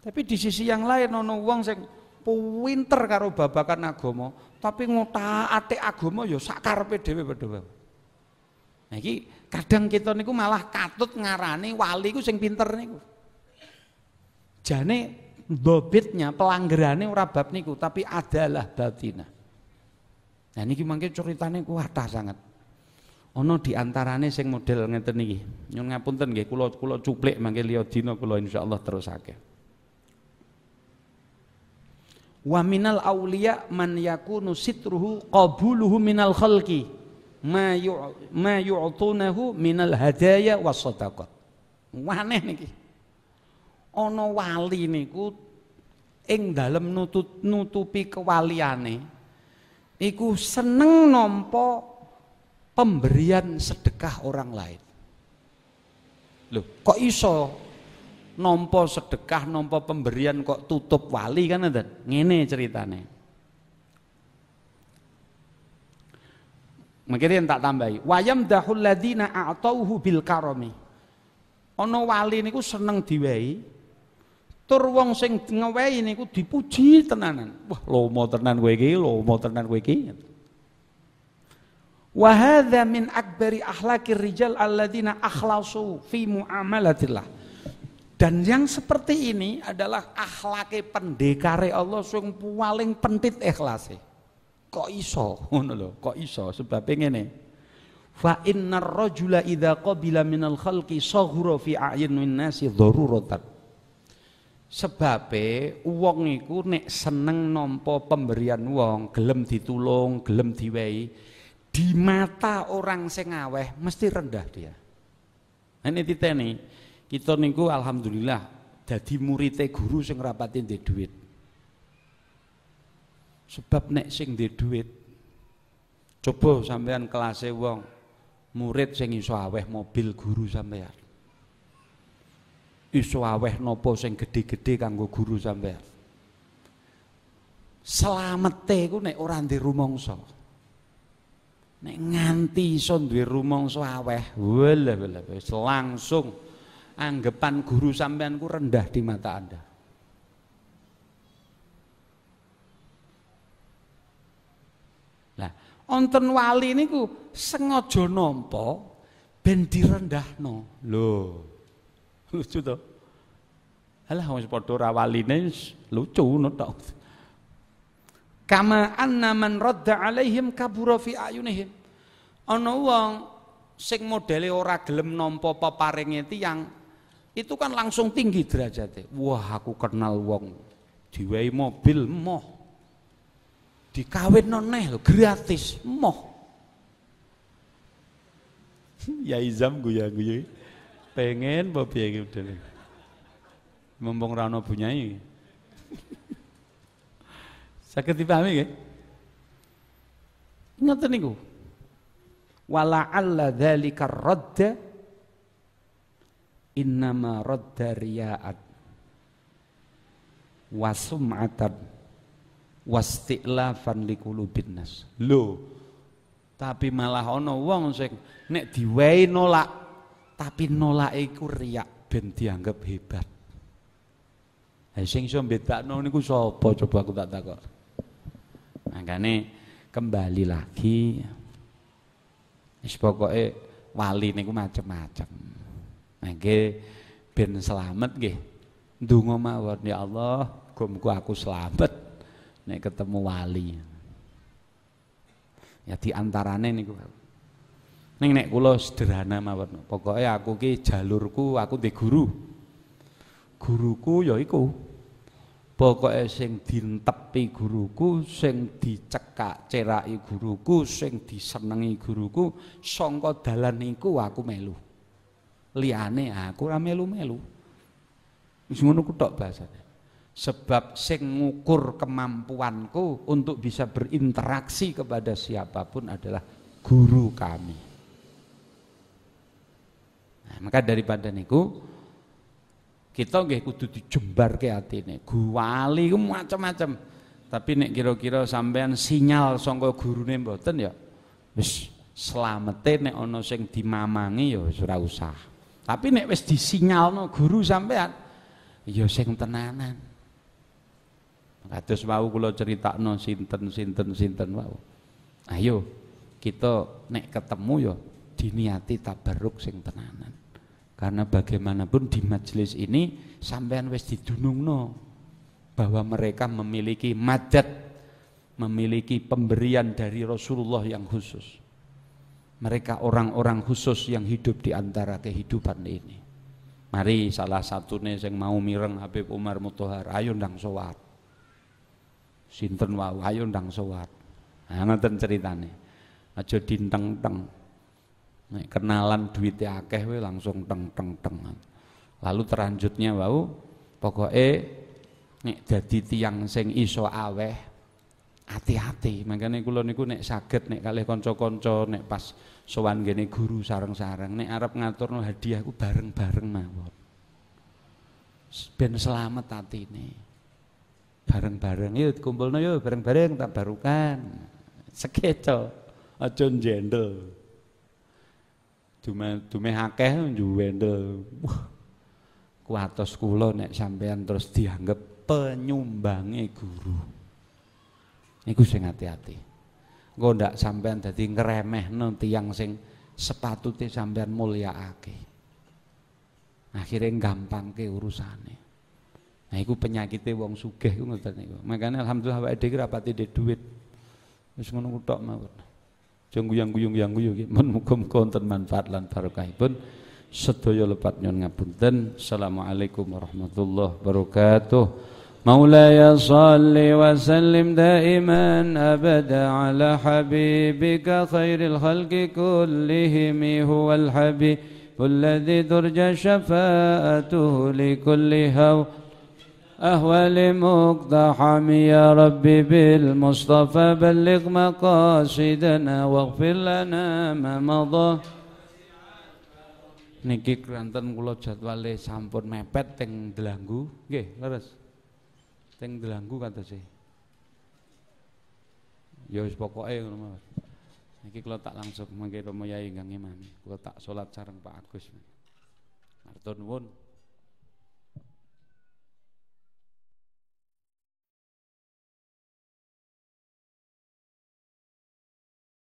Tapi di sisi yang lain ana wong sing pinter karo babakan agama, tapi ngota atik agama ya sak karepe dhewe padha nah, kadang kita niku malah katut ngarani wali ku sing pinter niku. Jane bobitnya pelanggarannya ora bab niku tapi adalah batina. Nah niki mangke ceritane kuwata sangat. Ono diantarane sing model ngeten niki. Nyun ngapunten nggih kula kula cuplik mangke liya dina kula insyaallah terusake. Wa minal aulia man yakunu sitruhu qabuluhu minal khalqi ma yu'tunahu minal hadaya was sadaqat. Waneh niki. Ono wali niku ing dalem nutut nutupi kewaliane iku seneng nampa pemberian sedekah orang lain. Loh, kok iso nampa sedekah, nampa pemberian kok tutup wali kan ada? Ngene ceritane. Mungkin yang tak tambahi. Wayam dahul ladina a'tauhu bil karami. Ono wali niku seneng diwehi tur wong sing ngewehi niku dipuji tenanan. Wah, lomo tenan kowe iki, lomo tenan kowe iki. Wa hadza min akbari akhlaqir rijal alladzina akhlasu fi muamalatillah. Dan yang seperti ini adalah akhlake pendekare Allah sing paling pentit ikhlase. Kok iso ngono lho, kok iso sebab ngene. Fa innar rajula idza qabila minal khalqi saghura fi a'yunin nasi dharuratan. Sebabe wong iku nek seneng nampa pemberian wong, gelem ditulung, gelem diwehi, di mata orang sing aweh mesti rendah dia. Ini titeni, kita niku alhamdulillah jadi murite guru sing rapati di duit Sebab nek sing di duit coba sampean kelas wong murid sing iso aweh mobil guru sampean iso aweh napa sing gede-gede kanggo guru sampean. Slamete iku nek ora ndek rumangsa. Nek nganti iso duwe rumangsa aweh, welah welah wis langsung anggapan guru sampean ku rendah di mata Anda. Lah, onten wali niku sengaja nampa ben direndahno. Lho, lucu tuh, alah wis padha ora waline lucu ngono tok kama anna man radda alaihim kabura fi ayunihim ana wong sing modele ora gelem nampa peparinge tiyang itu kan langsung tinggi derajate wah aku kenal wong diwehi mobil moh dikawin neh lho gratis moh ya izam guya gue. Pengen apa piye iki modele? Mumpung ra ono bunyai. Sakit dipahami nggih? Ngoten niku. Wala alla dzalika radda innama radda riya'at wa sum'atan wasti'lafan liqulubin nas. Lho, tapi malah ono wong sing nek diwehi nolak tapi nolak iku riak ben dianggap hebat. Ha sing iso bedakno niku sapa coba aku tak takok. Makane kembali lagi wis pokoke wali niku macem-macem. Mangke nah, ben selamat nggih. Ndonga mawon ya Allah, gumku aku selamat nek ketemu wali. Ya diantarane niku. Neng nek kula sederhana mawon. Pokoke aku ki jalurku aku di guru. Guruku ya iku. Pokoke sing dintepi guruku, sing dicekak ceraki guruku, sing disenengi guruku, sangka dalan niku aku melu. Liyane aku ora melu-melu. Wis ngono ku tok bahasane. Sebab sing ngukur kemampuanku untuk bisa berinteraksi kepada siapapun adalah guru kami. Nah, maka daripada niku kita nggih kudu dijembarke atine. Guwali ku macam-macam. Tapi nek kira-kira sampean sinyal sangka gurune mboten ya wis slamete nek ana sing dimamangi ya wis ora usah. Tapi nek wis disinyalno guru sampean ya sing tenanan. Kados wau kula critakno sinten-sinten-sinten wau. Ayo kita nek ketemu ya diniati tabarruk sing tenanan. Karena bagaimanapun di majelis ini sampean wis didunungno bahwa mereka memiliki madat, memiliki pemberian dari Rasulullah yang khusus. Mereka orang-orang khusus yang hidup di antara kehidupan ini. Mari salah satunya yang mau mireng Habib Umar Mutohar, ayo ndang sowat. Sinten wau, ayo ndang sowat. Nah, ngeten ceritane. Aja dinteng-teng. Nek kenalan duitnya akeh we langsung teng teng teng. Lalu terlanjutnya wau e nek jadi tiang sing iso aweh hati-hati. makanya kula niku nek sakit nek kalih kanca-kanca nek pas sowan gini guru sarang sarang nek arab ngatur hadiah ku bareng-bareng mawon. Ben selamat ini Bareng-bareng yuk kumpulno yuk bareng-bareng tak barukan. Seketo aja jendel dume dume akeh njuwendel. Kuatos kula nek sampean terus dianggap penyumbange guru. Niku sing hati-hati. Engko ndak sampean dadi ngremehno tiyang sing sepatute sampean mulyaake. gampang ke urusane. Nah iku penyakitnya wong sugih ku ngoten makanya alhamdulillah awake dhewe rapati duit, Wis ngono tok mawon. Aja guyang-guyung yang guyu nggih. Mun muga-muga manfaat lan barokahipun. Sedaya lepat nyuwun ngapunten. Assalamualaikum warahmatullahi wabarakatuh. مولاي صل وسلم دائما أبدا على حبيبك خير الخلق كلهم هو الحبيب الذي ترجى شفاءته لكل هوى أهول مقتحم يا ربي بالمصطفى بلغ مقاصدنا واغفر لنا ما مضى niki kranten kula jadwale sampun mepet teng Delanggu nggih leres teng Delanggu kata e. ya wis pokoke ngono Mas niki kula tak langsung mangke Romo Yai ingkang iman kula tak salat sareng Pak Agus matur nuwun